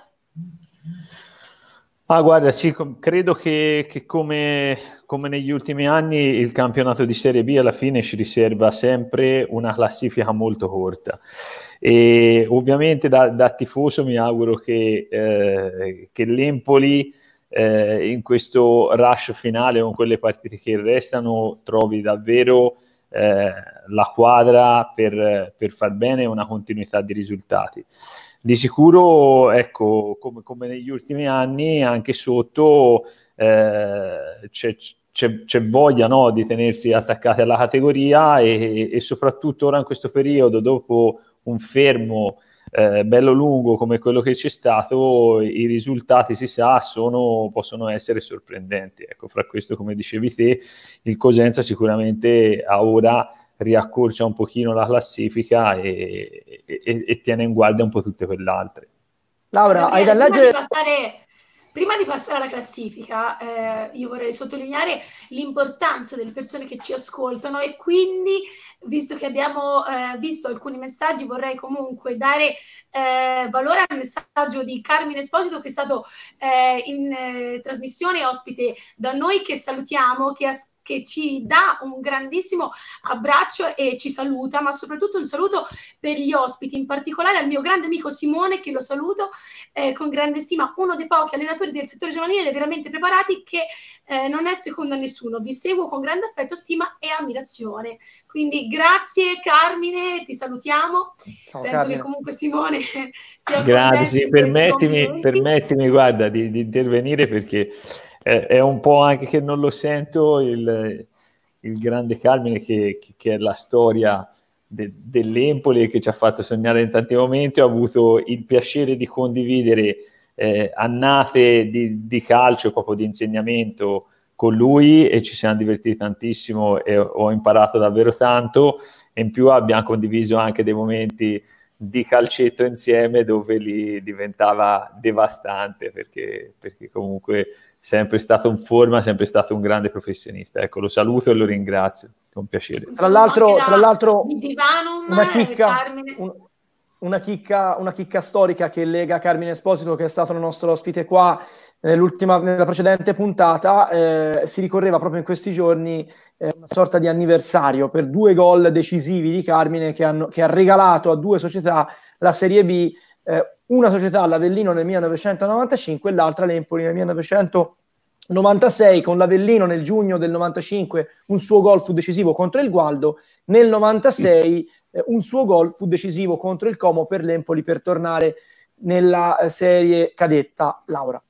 Ah, guarda, sì, credo che, che come, come, negli ultimi anni il campionato di Serie B alla fine ci riserva sempre una classifica molto corta. E ovviamente da, da tifoso mi auguro che, eh, che l'Empoli eh, in questo rush finale con quelle partite che restano trovi davvero eh, la quadra per, per, far bene una continuità di risultati. Di sicuro, ecco, come, come negli ultimi anni, anche sotto eh, c'è, c'è, c'è, voglia no, di tenersi attaccati alla categoria e, e, soprattutto ora in questo periodo, dopo un fermo eh, bello lungo come quello che c'è stato, i risultati si sa sono, possono essere sorprendenti. Ecco, fra questo, come dicevi te, il Cosenza sicuramente ora riaccorcia un pochino la classifica e, e, e tiene in guardia un po' tutte quelle altre. Laura, hai da leggere... Di passare Prima di passare alla classifica, eh, io vorrei sottolineare l'importanza delle persone che ci ascoltano e quindi, visto che abbiamo eh, visto alcuni messaggi, vorrei comunque dare eh, valore al messaggio di Carmine Esposito che è stato eh, in eh, trasmissione ospite da noi, che salutiamo, che ha che ci dà un grandissimo abbraccio e ci saluta, ma soprattutto un saluto per gli ospiti, in particolare al mio grande amico Simone, che lo saluto eh, con grande stima, uno dei pochi allenatori del settore giovanile veramente preparati che eh, non è secondo a nessuno. Vi seguo con grande affetto, stima e ammirazione. Quindi grazie Carmine, ti salutiamo. Ciao, Penso Carmine. che comunque Simone sia Grazie, permettimi, permettimi, guarda, di, di intervenire perché è, è, un po' anche che non lo sento il, il grande Carmine che, che, che, è la storia de, dell'Empoli che ci ha fatto sognare in tanti momenti. Ho avuto il piacere di condividere eh, annate di, di, calcio, proprio di insegnamento con lui e ci siamo divertiti tantissimo e ho imparato davvero tanto e in più abbiamo condiviso anche dei momenti di calcetto insieme dove lì diventava devastante perché, perché comunque sempre stato in forma, sempre stato un grande professionista. Ecco, lo saluto e lo ringrazio, con piacere. Tra l'altro, tra l'altro una chicca... Un, una, chicca, una chicca storica che lega Carmine Esposito, che è stato il nostro ospite qua, nell'ultima, eh, nella precedente puntata eh, si ricorreva proprio in questi giorni eh, una sorta di anniversario per due gol decisivi di Carmine che, hanno, che ha regalato a due società la Serie B. Eh, una società l'Avellino nel 1995 e l'altra l'Empoli nel 1996 con l'Avellino nel giugno del 95 un suo gol fu decisivo contro il Gualdo, nel 96 eh, un suo gol fu decisivo contro il Como per l'Empoli per tornare nella eh, serie cadetta Laura.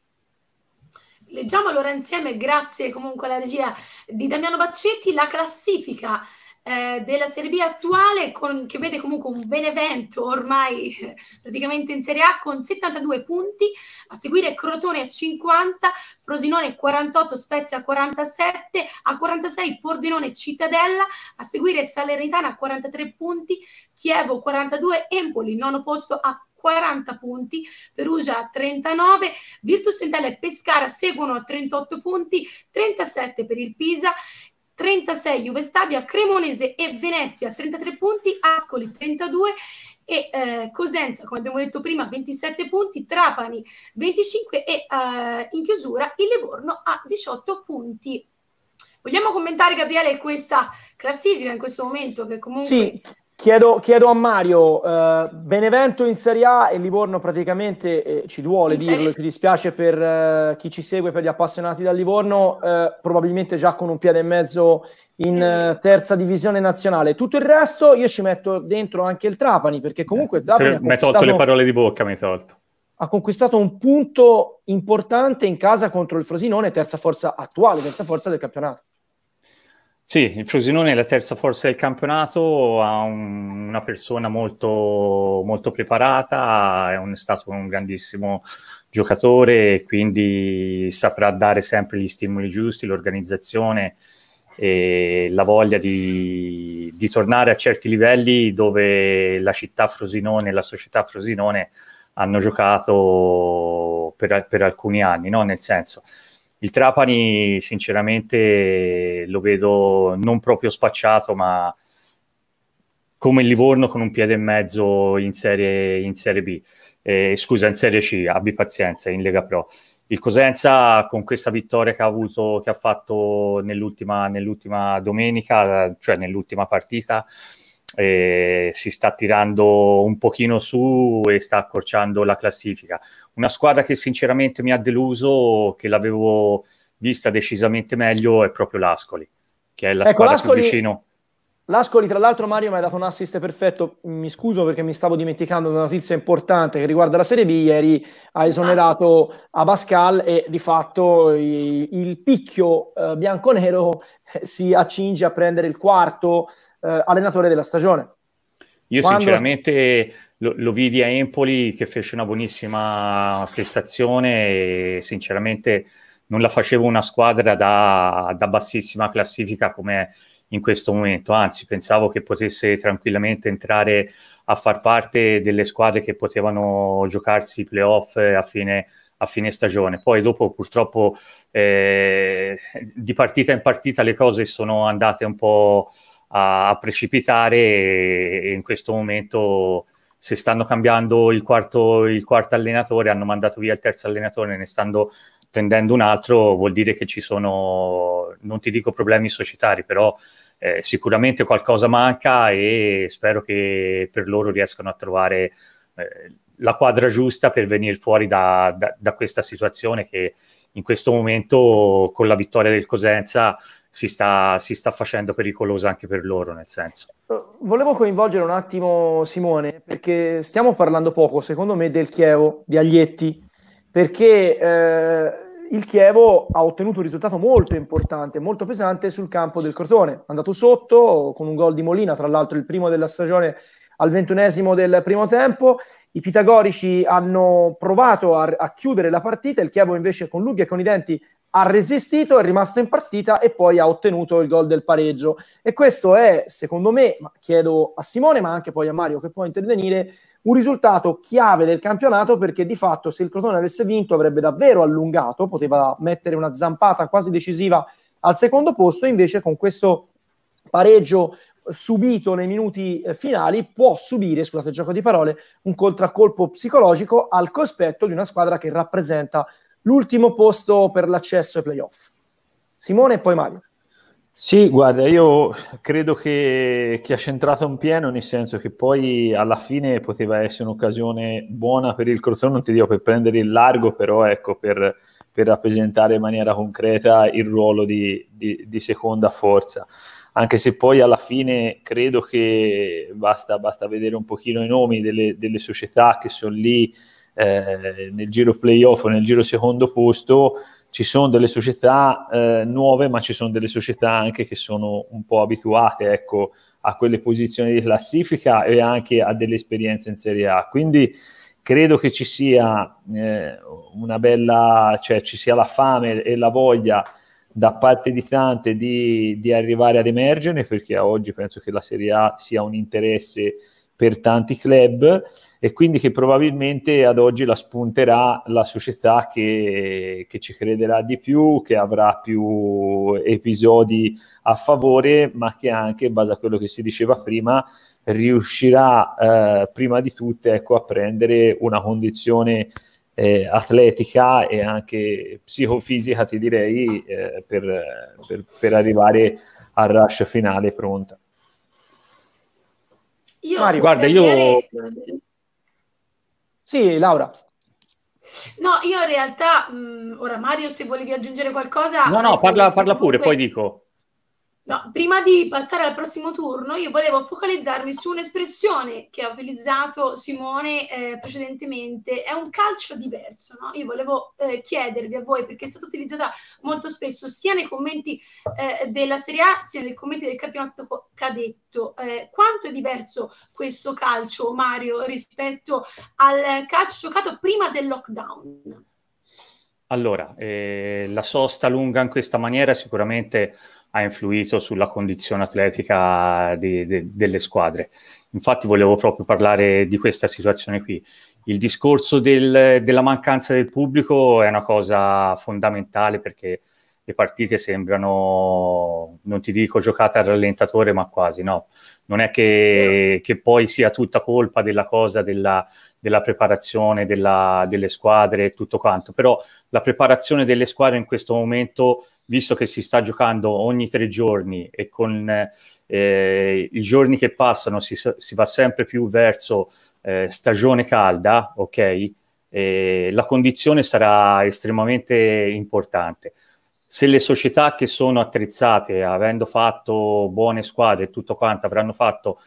Leggiamo allora insieme, grazie comunque alla regia di Damiano Baccetti, la classifica eh, della Serie B attuale con, che vede comunque un Benevento ormai eh, praticamente in Serie A con 72 punti, a seguire Crotone a 50, Frosinone 48, Spezia 47, a 46 Pordenone Cittadella, a seguire Salernitana a 43 punti, Chievo 42, Empoli nono posto a 40 punti, Perugia a 39, Virtus Entella e Pescara seguono a 38 punti, 37 per il Pisa 36 Juve Stabia, Cremonese e Venezia 33 punti, Ascoli 32 e eh, Cosenza, come abbiamo detto prima, 27 punti, Trapani 25 e eh, in chiusura il Livorno a 18 punti. Vogliamo commentare, Gabriele, questa classifica in questo momento che comunque... Sì, Chiedo, chiedo, a Mario, uh, Benevento in Serie A e Livorno praticamente, eh, ci duole dirlo, ci dispiace per uh, chi ci segue, per gli appassionati da Livorno, uh, probabilmente già con un piede e mezzo in mm. terza divisione nazionale. Tutto il resto io ci metto dentro anche il Trapani, perché comunque... Eh, cioè, mi hai tolto le parole di bocca, mi hai tolto. Ha conquistato un punto importante in casa contro il Frosinone, terza forza attuale, terza forza del campionato. Sì, il Frosinone è la terza forza del campionato, ha un, una persona molto, molto preparata, è, un, stato un grandissimo giocatore, quindi saprà dare sempre gli stimoli giusti, l'organizzazione e la voglia di, di, tornare a certi livelli dove la città Frosinone e la società Frosinone hanno giocato per, per alcuni anni, no? nel senso il Trapani sinceramente lo vedo non proprio spacciato, ma come il Livorno con un piede e mezzo in Serie, in serie B. Eh, scusa, in Serie C, abbi pazienza, in Lega Pro. Il Cosenza con questa vittoria che ha, avuto, che ha fatto nell'ultima, nell'ultima domenica, cioè nell'ultima partita, eh, si sta tirando un pochino su e sta accorciando la classifica. Una squadra che sinceramente mi ha deluso, che l'avevo vista decisamente meglio, è proprio l'Ascoli, che è la ecco, squadra più vicino. L'Ascoli, tra l'altro, Mario mi ha dato un assist perfetto. Mi scuso perché mi stavo dimenticando una notizia importante che riguarda la Serie B. Ieri ha esonerato Abascal e di fatto il picchio eh, bianconero eh, si accinge a prendere il quarto eh, allenatore della stagione. Io Quando... sinceramente lo, lo, vidi a Empoli che fece una buonissima prestazione e sinceramente non la facevo una squadra da, da bassissima classifica come in questo momento, anzi pensavo che potesse tranquillamente entrare a far parte delle squadre che potevano giocarsi i playoff eh, a fine, a fine stagione. Poi dopo purtroppo eh, di partita in partita le cose sono andate un po' a, a precipitare e, e in questo momento se stanno cambiando il quarto, il quarto, allenatore, hanno mandato via il terzo allenatore, ne stanno prendendo un altro, vuol dire che ci sono, non ti dico problemi societari, però eh, sicuramente qualcosa manca e spero che per loro riescano a trovare eh, la quadra giusta per venire fuori da, da, da, questa situazione che in questo momento con la vittoria del Cosenza si sta, si sta, facendo pericolosa anche per loro, nel senso. Eh, volevo coinvolgere un attimo Simone, perché stiamo parlando poco, secondo me, del Chievo, di Aglietti, perché eh, il Chievo ha ottenuto un risultato molto importante, molto pesante sul campo del Crotone. È andato sotto con un gol di Molina, tra l'altro il primo della stagione al ventunesimo del primo tempo. I pitagorici hanno provato a, a chiudere la partita, il Chievo invece con lunghi e con i denti ha resistito, è rimasto in partita e poi ha ottenuto il gol del pareggio. E questo è, secondo me, chiedo a Simone, ma anche poi a Mario che può intervenire, un risultato chiave del campionato perché di fatto se il Crotone avesse vinto avrebbe davvero allungato, poteva mettere una zampata quasi decisiva al secondo posto, invece con questo pareggio subito nei minuti eh, finali può subire, scusate il gioco di parole, un contraccolpo psicologico al cospetto di una squadra che rappresenta l'ultimo posto per l'accesso ai playoff. Simone e poi Mario. Sì, guarda, io credo che, che ha centrato un pieno, nel senso che poi alla fine poteva essere un'occasione buona per il Crotone, non ti dico per prendere il largo, però ecco, per, per rappresentare in maniera concreta il ruolo di, di, di, seconda forza. Anche se poi alla fine credo che basta, basta vedere un pochino i nomi delle, delle società che sono lì eh, nel giro playoff o nel giro secondo posto ci sono delle società eh, nuove, ma ci sono delle società anche che sono un po' abituate ecco, a quelle posizioni di classifica e anche a delle esperienze in Serie A. Quindi credo che ci sia eh, una bella, cioè ci sia la fame e la voglia da parte di tante di, di arrivare ad emergere, perché a oggi penso che la Serie A sia un interesse per tanti club e quindi che probabilmente ad oggi la spunterà la società che, che ci crederà di più, che avrà più episodi a favore, ma che anche, in base a quello che si diceva prima, riuscirà eh, prima di tutte ecco, a prendere una condizione eh, atletica e anche psicofisica, ti direi, eh, per, per, per, arrivare al rush finale pronta. Io Mari, guarda, io... Dire... Sì, Laura. No, io in realtà, mh, mm, ora Mario, se volevi aggiungere qualcosa... No, no, eh, parla, parla pure, comunque... poi dico. No, prima di passare al prossimo turno, io volevo focalizzarmi su un'espressione che ha utilizzato Simone eh, precedentemente, è un calcio diverso. No? Io volevo eh, chiedervi a voi, perché è stata utilizzata molto spesso sia nei commenti eh, della Serie A sia nei commenti del campionato cadetto, eh, quanto è diverso questo calcio, Mario, rispetto al calcio giocato prima del lockdown? Allora, eh, la sosta lunga in questa maniera sicuramente ha influito sulla condizione atletica de, de, delle squadre. Infatti volevo proprio parlare di questa situazione qui. Il discorso del, della mancanza del pubblico è una cosa fondamentale perché le partite sembrano, non ti dico giocate al rallentatore, ma quasi no. Non è che, che poi sia tutta colpa della cosa, della, della preparazione della, delle squadre e tutto quanto, però la preparazione delle squadre in questo momento, visto che si sta giocando ogni tre giorni e con eh, i giorni che passano si, si, va sempre più verso eh, stagione calda, ok? Eh, la condizione sarà estremamente importante se le società che sono attrezzate, avendo fatto buone squadre e tutto quanto, avranno fatto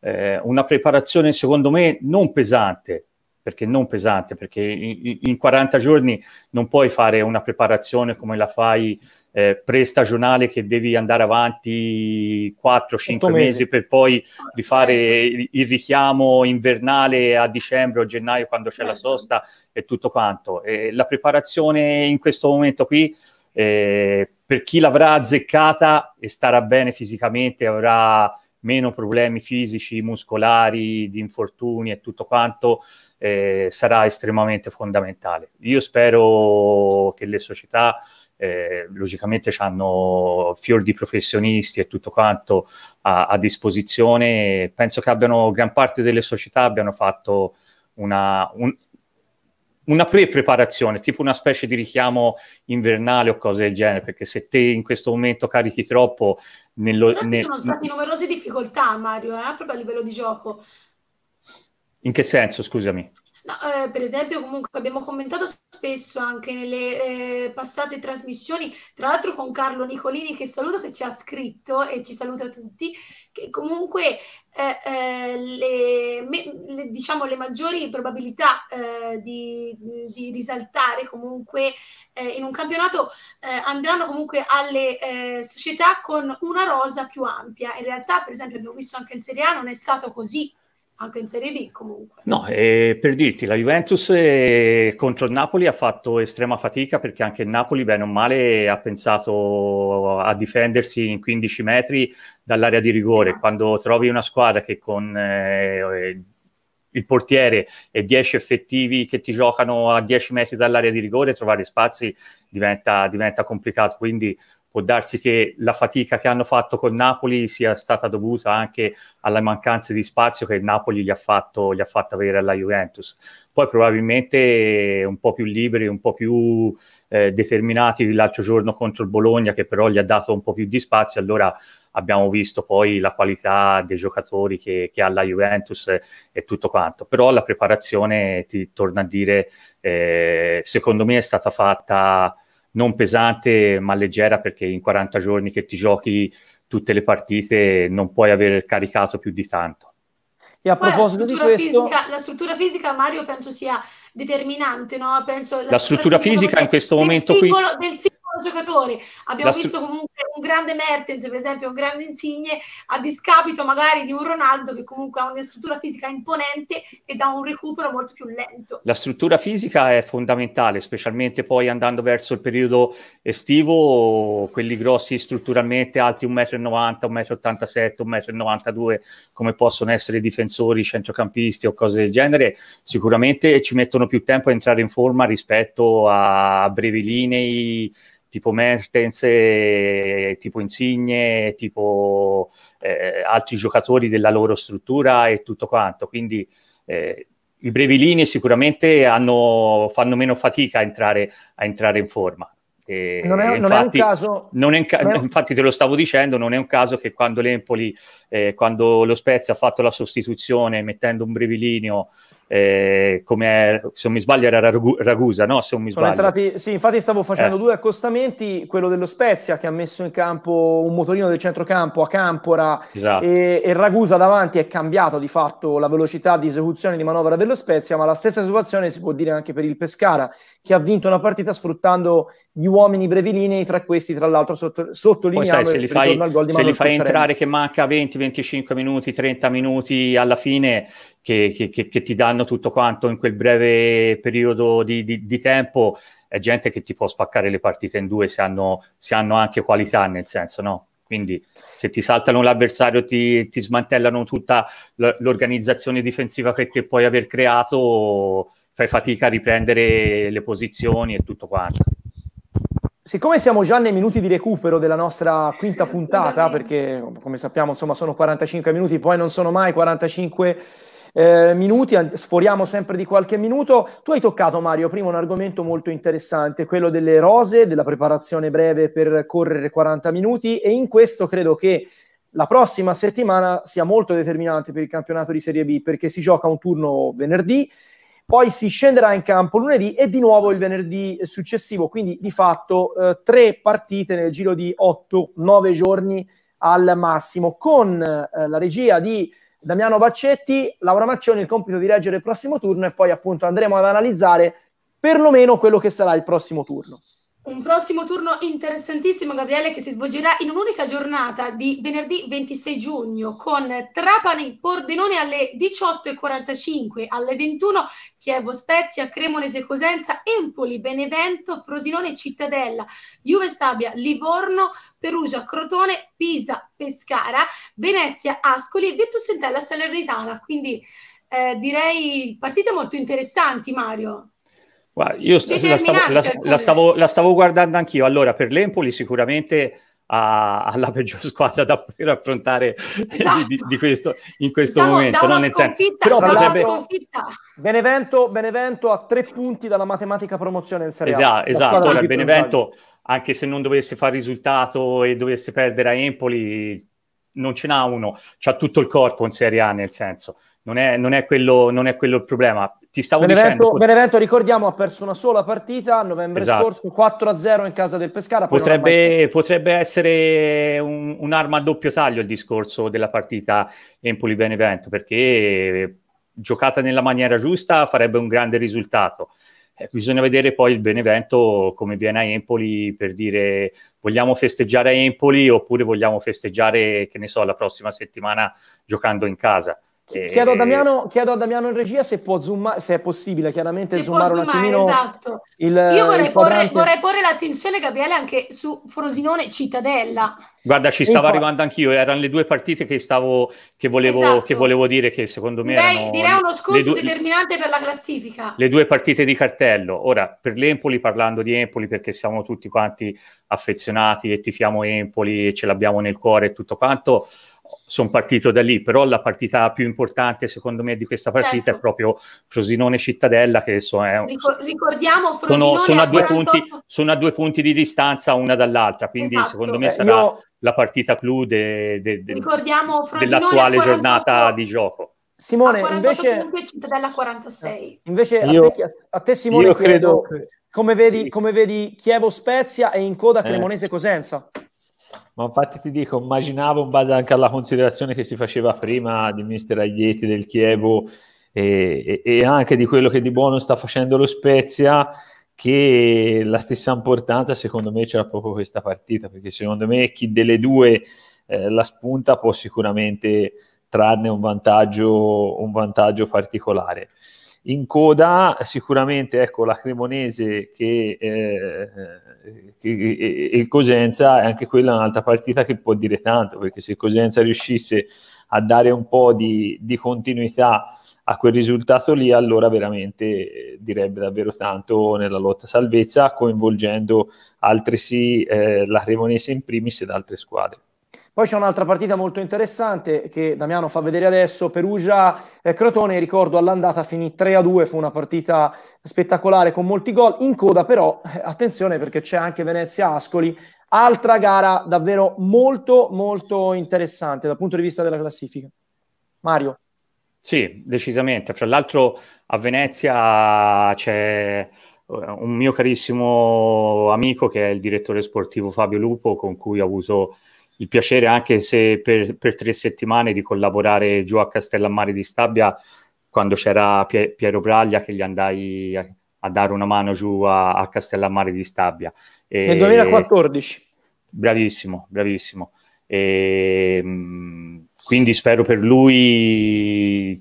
eh, una preparazione, secondo me, non pesante, perché non pesante, perché in, in 40 giorni non puoi fare una preparazione come la fai eh, pre-stagionale che devi andare avanti 4-5 mesi. per poi ah, rifare certo. il, il richiamo invernale a dicembre o gennaio quando c'è la certo. sosta e tutto quanto. E la preparazione in questo momento qui eh, per chi l'avrà azzeccata e starà bene fisicamente, avrà meno problemi fisici, muscolari, di infortuni e tutto quanto, eh, sarà estremamente fondamentale. Io spero che le società, eh, logicamente, hanno fior di professionisti e tutto quanto a, a disposizione. Penso che abbiano, gran parte delle società abbiano fatto una, un, una pre-preparazione, tipo una specie di richiamo invernale o cose del genere, perché se te in questo momento carichi troppo... Nello, Però ne... sono state numerose difficoltà, Mario, eh, proprio a livello di gioco. In che senso, scusami? No, eh, per esempio, comunque abbiamo commentato spesso anche nelle eh, passate trasmissioni, tra l'altro con Carlo Nicolini che saluto che ci ha scritto e ci saluta tutti, che comunque eh, eh, le, me, le, diciamo, le maggiori probabilità eh, di, di, risaltare comunque eh, in un campionato eh, andranno comunque alle eh, società con una rosa più ampia. In realtà, per esempio, abbiamo visto anche in Serie A non è stato così anche in Serie B comunque. No, eh, per dirti, la Juventus eh, contro il Napoli ha fatto estrema fatica perché anche il Napoli, bene o male, ha pensato a difendersi in 15 metri dall'area di rigore. Eh. Quando trovi una squadra che con eh, il portiere e 10 effettivi che ti giocano a 10 metri dall'area di rigore, trovare spazi diventa, diventa complicato. Quindi può darsi che la fatica che hanno fatto con Napoli sia stata dovuta anche alla mancanza di spazio che il Napoli gli ha fatto, gli ha fatto avere alla Juventus. Poi probabilmente un po' più liberi, un po' più eh, determinati l'altro giorno contro il Bologna, che però gli ha dato un po' più di spazio, allora abbiamo visto poi la qualità dei giocatori che, che ha la Juventus e, e, tutto quanto. Però la preparazione, ti torno a dire, eh, secondo me è stata fatta non pesante ma leggera perché in 40 giorni che ti giochi tutte le partite non puoi aver caricato più di tanto. E a proposito di questo... Fisica, la struttura fisica, Mario, penso sia determinante, no? Penso la, la struttura, struttura fisica in questo momento del qui... del singolo giocatori. Abbiamo L'ass- visto comunque un grande Mertens, per esempio, un grande Insigne, a discapito magari di un Ronaldo che comunque ha una struttura fisica imponente e dà un recupero molto più lento. La struttura fisica è fondamentale, specialmente poi andando verso il periodo estivo, quelli grossi strutturalmente alti 1,90 m, 1,87 m, 1,92 m, come possono essere difensori, centrocampisti o cose del genere, sicuramente ci mettono più tempo a entrare in forma rispetto a brevi linee tipo Mertens, eh, tipo Insigne, tipo eh, altri giocatori della loro struttura e tutto quanto. Quindi eh, i brevilini sicuramente hanno, fanno meno fatica a entrare, a entrare in forma. E non, è, infatti, non è un caso, è, è... infatti, te lo stavo dicendo, non è un caso che quando l'Empoli, eh, quando lo Spezia ha fatto la sostituzione mettendo un brevilinio eh, come se non mi sbaglio era Ragusa, no? Se non mi sbaglio. Entrati, sì, infatti stavo facendo eh. due accostamenti, quello dello Spezia che ha messo in campo un motorino del centrocampo a Campora esatto. e, e, Ragusa davanti è cambiato di fatto la velocità di esecuzione di manovra dello Spezia, ma la stessa situazione si può dire anche per il Pescara che ha vinto una partita sfruttando gli uomini brevilinei, tra questi tra l'altro sotto, sottolineando Poi, sai, se li fai, se li fai entrare che manca 20-25 minuti, 30 minuti alla fine che, che, che, ti danno tutto quanto in quel breve periodo di, di, di, tempo è gente che ti può spaccare le partite in due se hanno, se hanno anche qualità, nel senso, no? Quindi se ti saltano l'avversario, ti, ti smantellano tutta l'organizzazione difensiva che, che puoi aver creato, fai fatica a riprendere le posizioni e tutto quanto. Siccome siamo già nei minuti di recupero della nostra quinta puntata, perché come sappiamo insomma sono 45 minuti, poi non sono mai 45 minuti, eh, minuti, sforiamo sempre di qualche minuto. Tu hai toccato, Mario, prima un argomento molto interessante, quello delle rose, della preparazione breve per correre 40 minuti e in questo credo che la prossima settimana sia molto determinante per il campionato di Serie B perché si gioca un turno venerdì, poi si scenderà in campo lunedì e di nuovo il venerdì successivo, quindi di fatto eh, tre partite nel giro di 8-9 giorni al massimo con eh, la regia di Damiano Baccetti, Laura Maccioni, il compito di leggere il prossimo turno e poi appunto andremo ad analizzare perlomeno quello che sarà il prossimo turno. Un prossimo turno interessantissimo, Gabriele, che si svolgerà in un'unica giornata di venerdì 26 giugno con Trapani Pordenone alle 18.45, alle 21 Chievo Spezia, Cremonese Cosenza, Empoli, Benevento, Frosinone Cittadella, Juve Stabia, Livorno, Perugia, Crotone, Pisa, Pescara, Venezia, Ascoli e Vettus Entella Salernitana. Quindi eh, direi partite molto interessanti, Mario. Guarda, io st- la, stavo, la, la, stavo, la, stavo, guardando anch'io. Allora, per l'Empoli sicuramente ha, ha la peggior squadra da poter affrontare esatto. di, di, questo, in questo diciamo, momento. No? Nel senso, però potrebbe... Benevento, Benevento a tre punti dalla matematica promozione in Serie A. Esatto, esatto. Ora, Benevento, anche se non dovesse fare risultato e dovesse perdere a Empoli, non ce n'ha uno, c'ha tutto il corpo in Serie A nel senso non è, non, è quello, non è, quello, il problema. Ti stavo Benevento, dicendo. Benevento, ricordiamo, ha perso una sola partita a novembre esatto. scorso, 4-0 in casa del Pescara. Potrebbe, mai... potrebbe essere un, un'arma a doppio taglio il discorso della partita Empoli-Benevento, perché eh, giocata nella maniera giusta farebbe un grande risultato. Eh, bisogna vedere poi il Benevento come viene a Empoli per dire vogliamo festeggiare a Empoli oppure vogliamo festeggiare, che ne so, la prossima settimana giocando in casa Chiedo, a Damiano, chiedo, a Damiano, in regia se, zooma, se è possibile chiaramente se zoomare, zoomare un attimino. Esatto. Il, Io vorrei, il porre, vorrei porre, l'attenzione, Gabriele, anche su Frosinone Cittadella. Guarda, ci stavo ecco. arrivando anch'io, erano le due partite che, stavo, che, volevo, esatto. che volevo, dire che secondo me Beh, direi uno scontro due, determinante per la classifica. Le due partite di cartello. Ora, per l'Empoli, parlando di Empoli, perché siamo tutti quanti affezionati e tifiamo Empoli, e ce l'abbiamo nel cuore e tutto quanto, sono partito da lì, però la partita più importante secondo me di questa partita certo. è proprio Frosinone-Cittadella che so, è, ricordiamo Frosinone sono, sono, a due punti, sono, a due punti, di distanza una dall'altra, quindi esatto. secondo me eh, sarà Io... la partita clou de, de, de, dell'attuale giornata di gioco. Simone, invece, Cittadella 46. Ah, invece io, a, te, a te Simone, credo, credo, come, vedi, sì. come vedi Chievo Spezia e in coda eh. Cremonese eh. Cosenza. Ma infatti ti dico, immaginavo in base anche alla considerazione che si faceva prima di mister Aglietti del Chievo e, e, e, anche di quello che di buono sta facendo lo Spezia, che la stessa importanza secondo me c'era proprio questa partita, perché secondo me chi delle due eh, la spunta può sicuramente trarne un vantaggio, un vantaggio particolare. In coda sicuramente ecco, la Cremonese che, eh, che, e, e Cosenza è anche quella un'altra partita che può dire tanto, perché se Cosenza riuscisse a dare un po' di, di continuità a quel risultato lì, allora veramente eh, direbbe davvero tanto nella lotta salvezza, coinvolgendo altresì eh, la Cremonese in primis ed altre squadre. Poi c'è un'altra partita molto interessante che Damiano fa vedere adesso, Perugia-Crotone, ricordo all'andata finì 3-2, fu una partita spettacolare con molti gol, in coda però, eh, attenzione perché c'è anche Venezia-Ascoli, altra gara davvero molto molto interessante dal punto di vista della classifica. Mario. Sì, decisamente, fra l'altro a Venezia c'è eh, un mio carissimo amico che è il direttore sportivo Fabio Lupo con cui ho avuto il piacere anche se per, per, tre settimane di collaborare giù a Castellammare di Stabia quando c'era Pie, Piero Braglia che gli andai a, a dare una mano giù a, a Castellammare di Stabia. E, Nel 2014. Bravissimo, bravissimo. E, mm, quindi spero per lui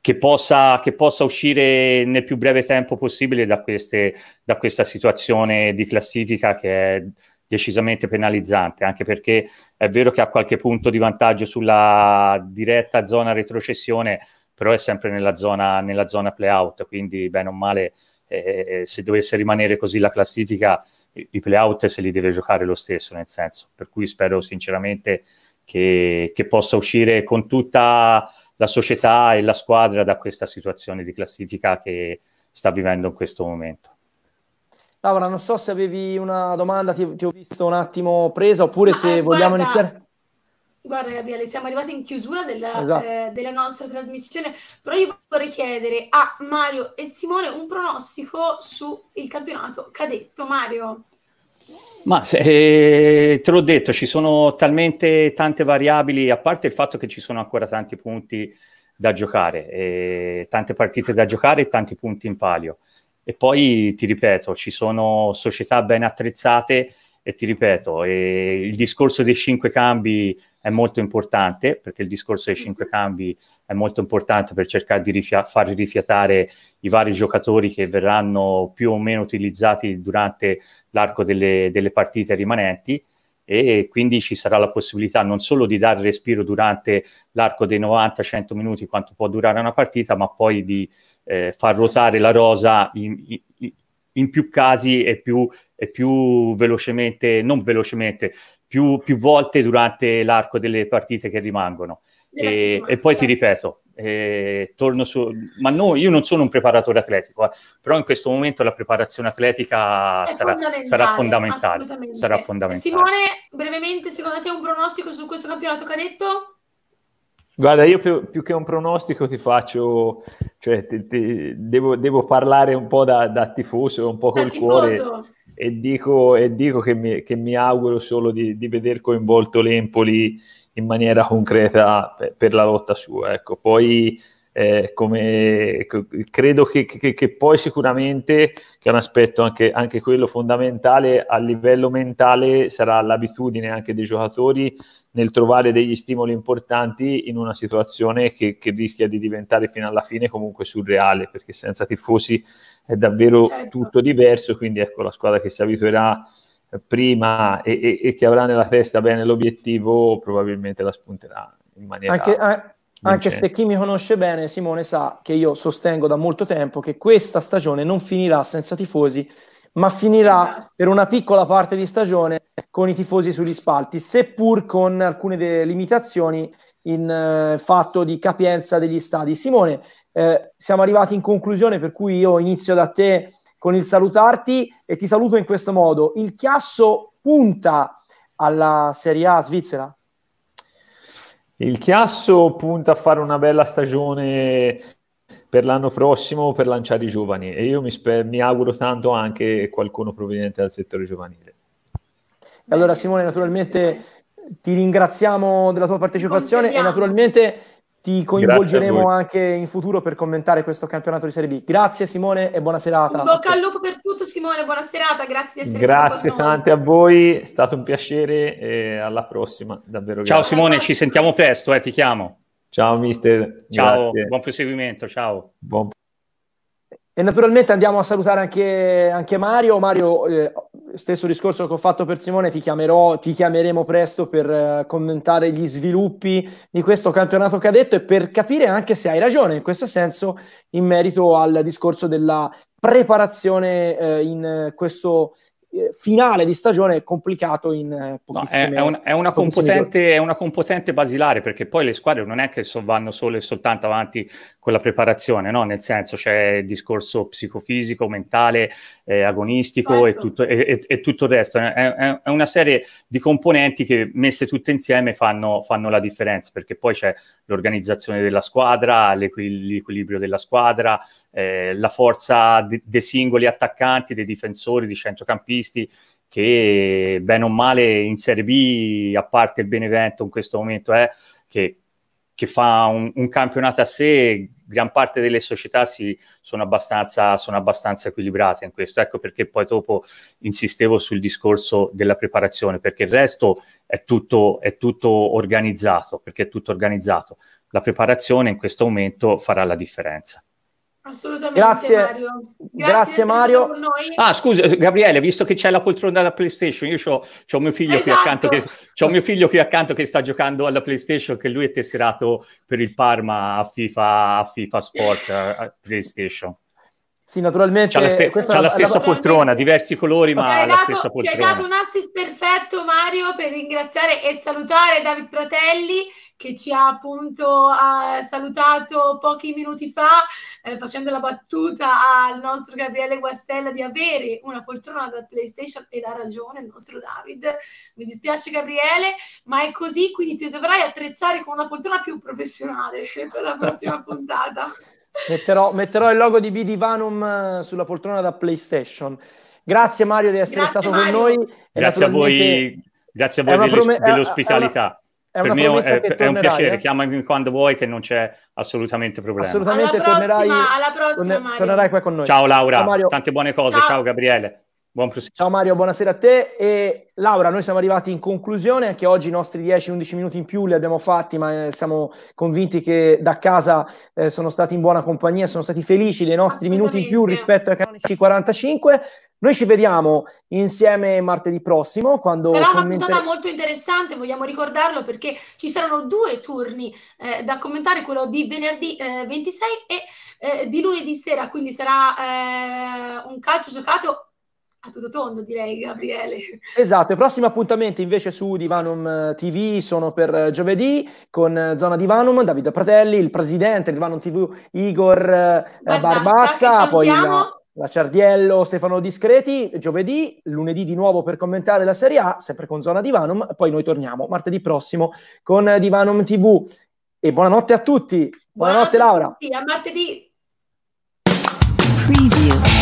che possa, che possa, uscire nel più breve tempo possibile da, queste, da questa situazione di classifica che è decisamente penalizzante, anche perché è vero che ha qualche punto di vantaggio sulla diretta zona retrocessione, però è sempre nella zona, nella zona play-out, quindi bene o male eh, eh, se dovesse rimanere così la classifica, i play-out se li deve giocare lo stesso, nel senso, per cui spero sinceramente che, che possa uscire con tutta la società e la squadra da questa situazione di classifica che sta vivendo in questo momento. Laura, non so se avevi una domanda, ti, ti ho visto un attimo presa, oppure Ma, se eh, guarda, vogliamo iniziare. Guarda Gabriele, siamo arrivati in chiusura della, esatto. eh, della, nostra trasmissione, però io vorrei chiedere a Mario e Simone un pronostico sul campionato cadetto. Mario. Ma eh, te l'ho detto, ci sono talmente tante variabili, a parte il fatto che ci sono ancora tanti punti da giocare, eh, tante partite da giocare e tanti punti in palio. E poi ti ripeto, ci sono società ben attrezzate e ti ripeto, e il discorso dei cinque cambi è molto importante, perché il discorso dei cinque mhm. cambi è molto importante per cercare di rifia- far rifiatare i vari giocatori che verranno più o meno utilizzati durante l'arco delle, delle partite rimanenti e quindi ci sarà la possibilità non solo di dare respiro durante l'arco dei 90-100 minuti quanto può durare una partita, ma poi di eh, far ruotare la rosa in, in, in più casi e più, e più, velocemente, non velocemente, più, più volte durante l'arco delle partite che rimangono. E, e, poi ti certo. ripeto, eh, torno su, ma no, io non sono un preparatore atletico, eh, però in questo momento la preparazione atletica sarà fondamentale, sarà, fondamentale, sarà fondamentale. Simone, brevemente, secondo te un pronostico su questo campionato cadetto? Guarda, io più, più, che un pronostico ti faccio, cioè ti, ti, devo, devo, parlare un po' da, da tifoso, un po' col cuore e dico, e dico che, mi, che, mi, auguro solo di, di vedere coinvolto l'Empoli in maniera concreta per, per la lotta sua. Ecco. Poi eh, come, credo che, che, che, poi sicuramente, che è un aspetto anche, anche quello fondamentale, a livello mentale sarà l'abitudine anche dei giocatori nel trovare degli stimoli importanti in una situazione che, che, rischia di diventare fino alla fine comunque surreale, perché senza tifosi è davvero certo. tutto diverso, quindi ecco la squadra che si abituerà eh, prima e, e, e, che avrà nella testa bene l'obiettivo probabilmente la spunterà in maniera... Anche, a, anche se chi mi conosce bene, Simone, sa che io sostengo da molto tempo che questa stagione non finirà senza tifosi ma finirà esatto. per una piccola parte di stagione con i tifosi sugli spalti, seppur con alcune de- limitazioni in eh, fatto di capienza degli stadi. Simone, eh, siamo arrivati in conclusione, per cui io inizio da te con il salutarti e ti saluto in questo modo. Il Chiasso punta alla Serie A svizzera? Il Chiasso punta a fare una bella stagione per l'anno prossimo per lanciare i giovani e io mi, sper- mi auguro tanto anche qualcuno proveniente dal settore giovanile. Allora Simone, naturalmente ti ringraziamo della tua partecipazione e naturalmente ti coinvolgeremo anche in futuro per commentare questo campionato di Serie B. Grazie Simone e buona serata. In bocca al lupo per tutto Simone, buona serata, grazie di essere grazie Grazie tante a voi, è stato un piacere e alla prossima, davvero. Ciao grazie. Simone, ci sentiamo presto, eh, ti chiamo. Ciao mister. Ciao, Grazie. buon proseguimento, ciao. Buon... E naturalmente andiamo a salutare anche, anche Mario. Mario, eh, stesso discorso che ho fatto per Simone, ti chiamerò, ti chiameremo presto per eh, commentare gli sviluppi di questo campionato cadetto e per capire anche se hai ragione in questo senso in merito al discorso della preparazione eh, in questo eh, finale di stagione complicato in pochissime eh, no, è, è, un, è, una è, una compotente, basilare perché poi le squadre non è che so, vanno solo e soltanto avanti con la preparazione, no? nel senso c'è il discorso psicofisico, mentale, eh, agonistico e certo. tutto, e, e tutto, il resto. È, una serie di componenti che messe tutte insieme fanno, fanno la differenza perché poi c'è l'organizzazione della squadra, l'equil- l'equilibrio della squadra, eh, la forza di, dei singoli attaccanti, dei difensori, dei centrocampisti calcisti che bene o male in Serie B, a parte il Benevento in questo momento, è eh, che, che fa un, un, campionato a sé, gran parte delle società si, sono, abbastanza, sono abbastanza equilibrate in questo. Ecco perché poi dopo insistevo sul discorso della preparazione, perché il resto è tutto, è tutto organizzato, perché è tutto organizzato. La preparazione in questo momento farà la differenza. Assolutamente, grazie Mario. Grazie, grazie Mario. Ah, scusa, Gabriele, visto che c'è la poltrona da PlayStation, io ho esatto. mio, figlio qui accanto che sta giocando alla PlayStation, che lui è tesserato per il Parma a FIFA, a FIFA Sport a PlayStation. Sì, naturalmente. C'ha la, ste- c'ha la stessa la... poltrona, diversi colori, ma ha la stessa poltrona. Ci hai dato un assist perfetto, Mario, per ringraziare e salutare David Pratelli, che ci ha appunto eh, salutato pochi minuti fa, eh, facendo la battuta al nostro Gabriele Guastella di avere una poltrona da PlayStation E ha ragione il nostro David. Mi dispiace, Gabriele, ma è così, quindi ti dovrai attrezzare con una poltrona più professionale per la prossima puntata. Metterò, metterò, il logo di BD Vanum eh, sulla poltrona da PlayStation. Grazie Mario di essere grazie stato Mario. con noi. Grazie a voi, grazie a voi delle, prom- dell'ospitalità. È una, è una per me è, è un piacere, eh. chiamami quando vuoi che non c'è assolutamente problema. Assolutamente alla prossima, tornerai, alla prossima, tornerai qua con noi. Ciao Laura, ciao, tante buone cose, ciao, ciao Gabriele. Buon Ciao Mario, buonasera a te. E Laura, noi siamo arrivati in conclusione, anche oggi i nostri 10-11 minuti in più li abbiamo fatti, ma eh, siamo convinti che da casa eh, sono stati in buona compagnia, sono stati felici dei nostri minuti in più rispetto ai canonici 45. Noi ci vediamo insieme martedì prossimo. Quando Sarà commenteremo... una puntata molto interessante, vogliamo ricordarlo perché ci saranno due turni eh, da commentare, quello di venerdì eh, 26 e eh, di lunedì sera, quindi sarà eh, un calcio giocato a tutto tondo, direi, Gabriele. Esatto, i prossimi appuntamenti invece su Divanum eh, TV sono per eh, giovedì con eh, Zona Divanum, Davide Pratelli, il presidente di Divanum TV, Igor Barbazza, Barbazza poi la, la Ciardiello, Stefano Discreti, giovedì, lunedì di nuovo per commentare la Serie A, sempre con Zona Divanum, poi noi torniamo martedì prossimo con Divanum TV. E buonanotte a tutti. Buonanotte, buonanotte Laura. A, a martedì. Preview.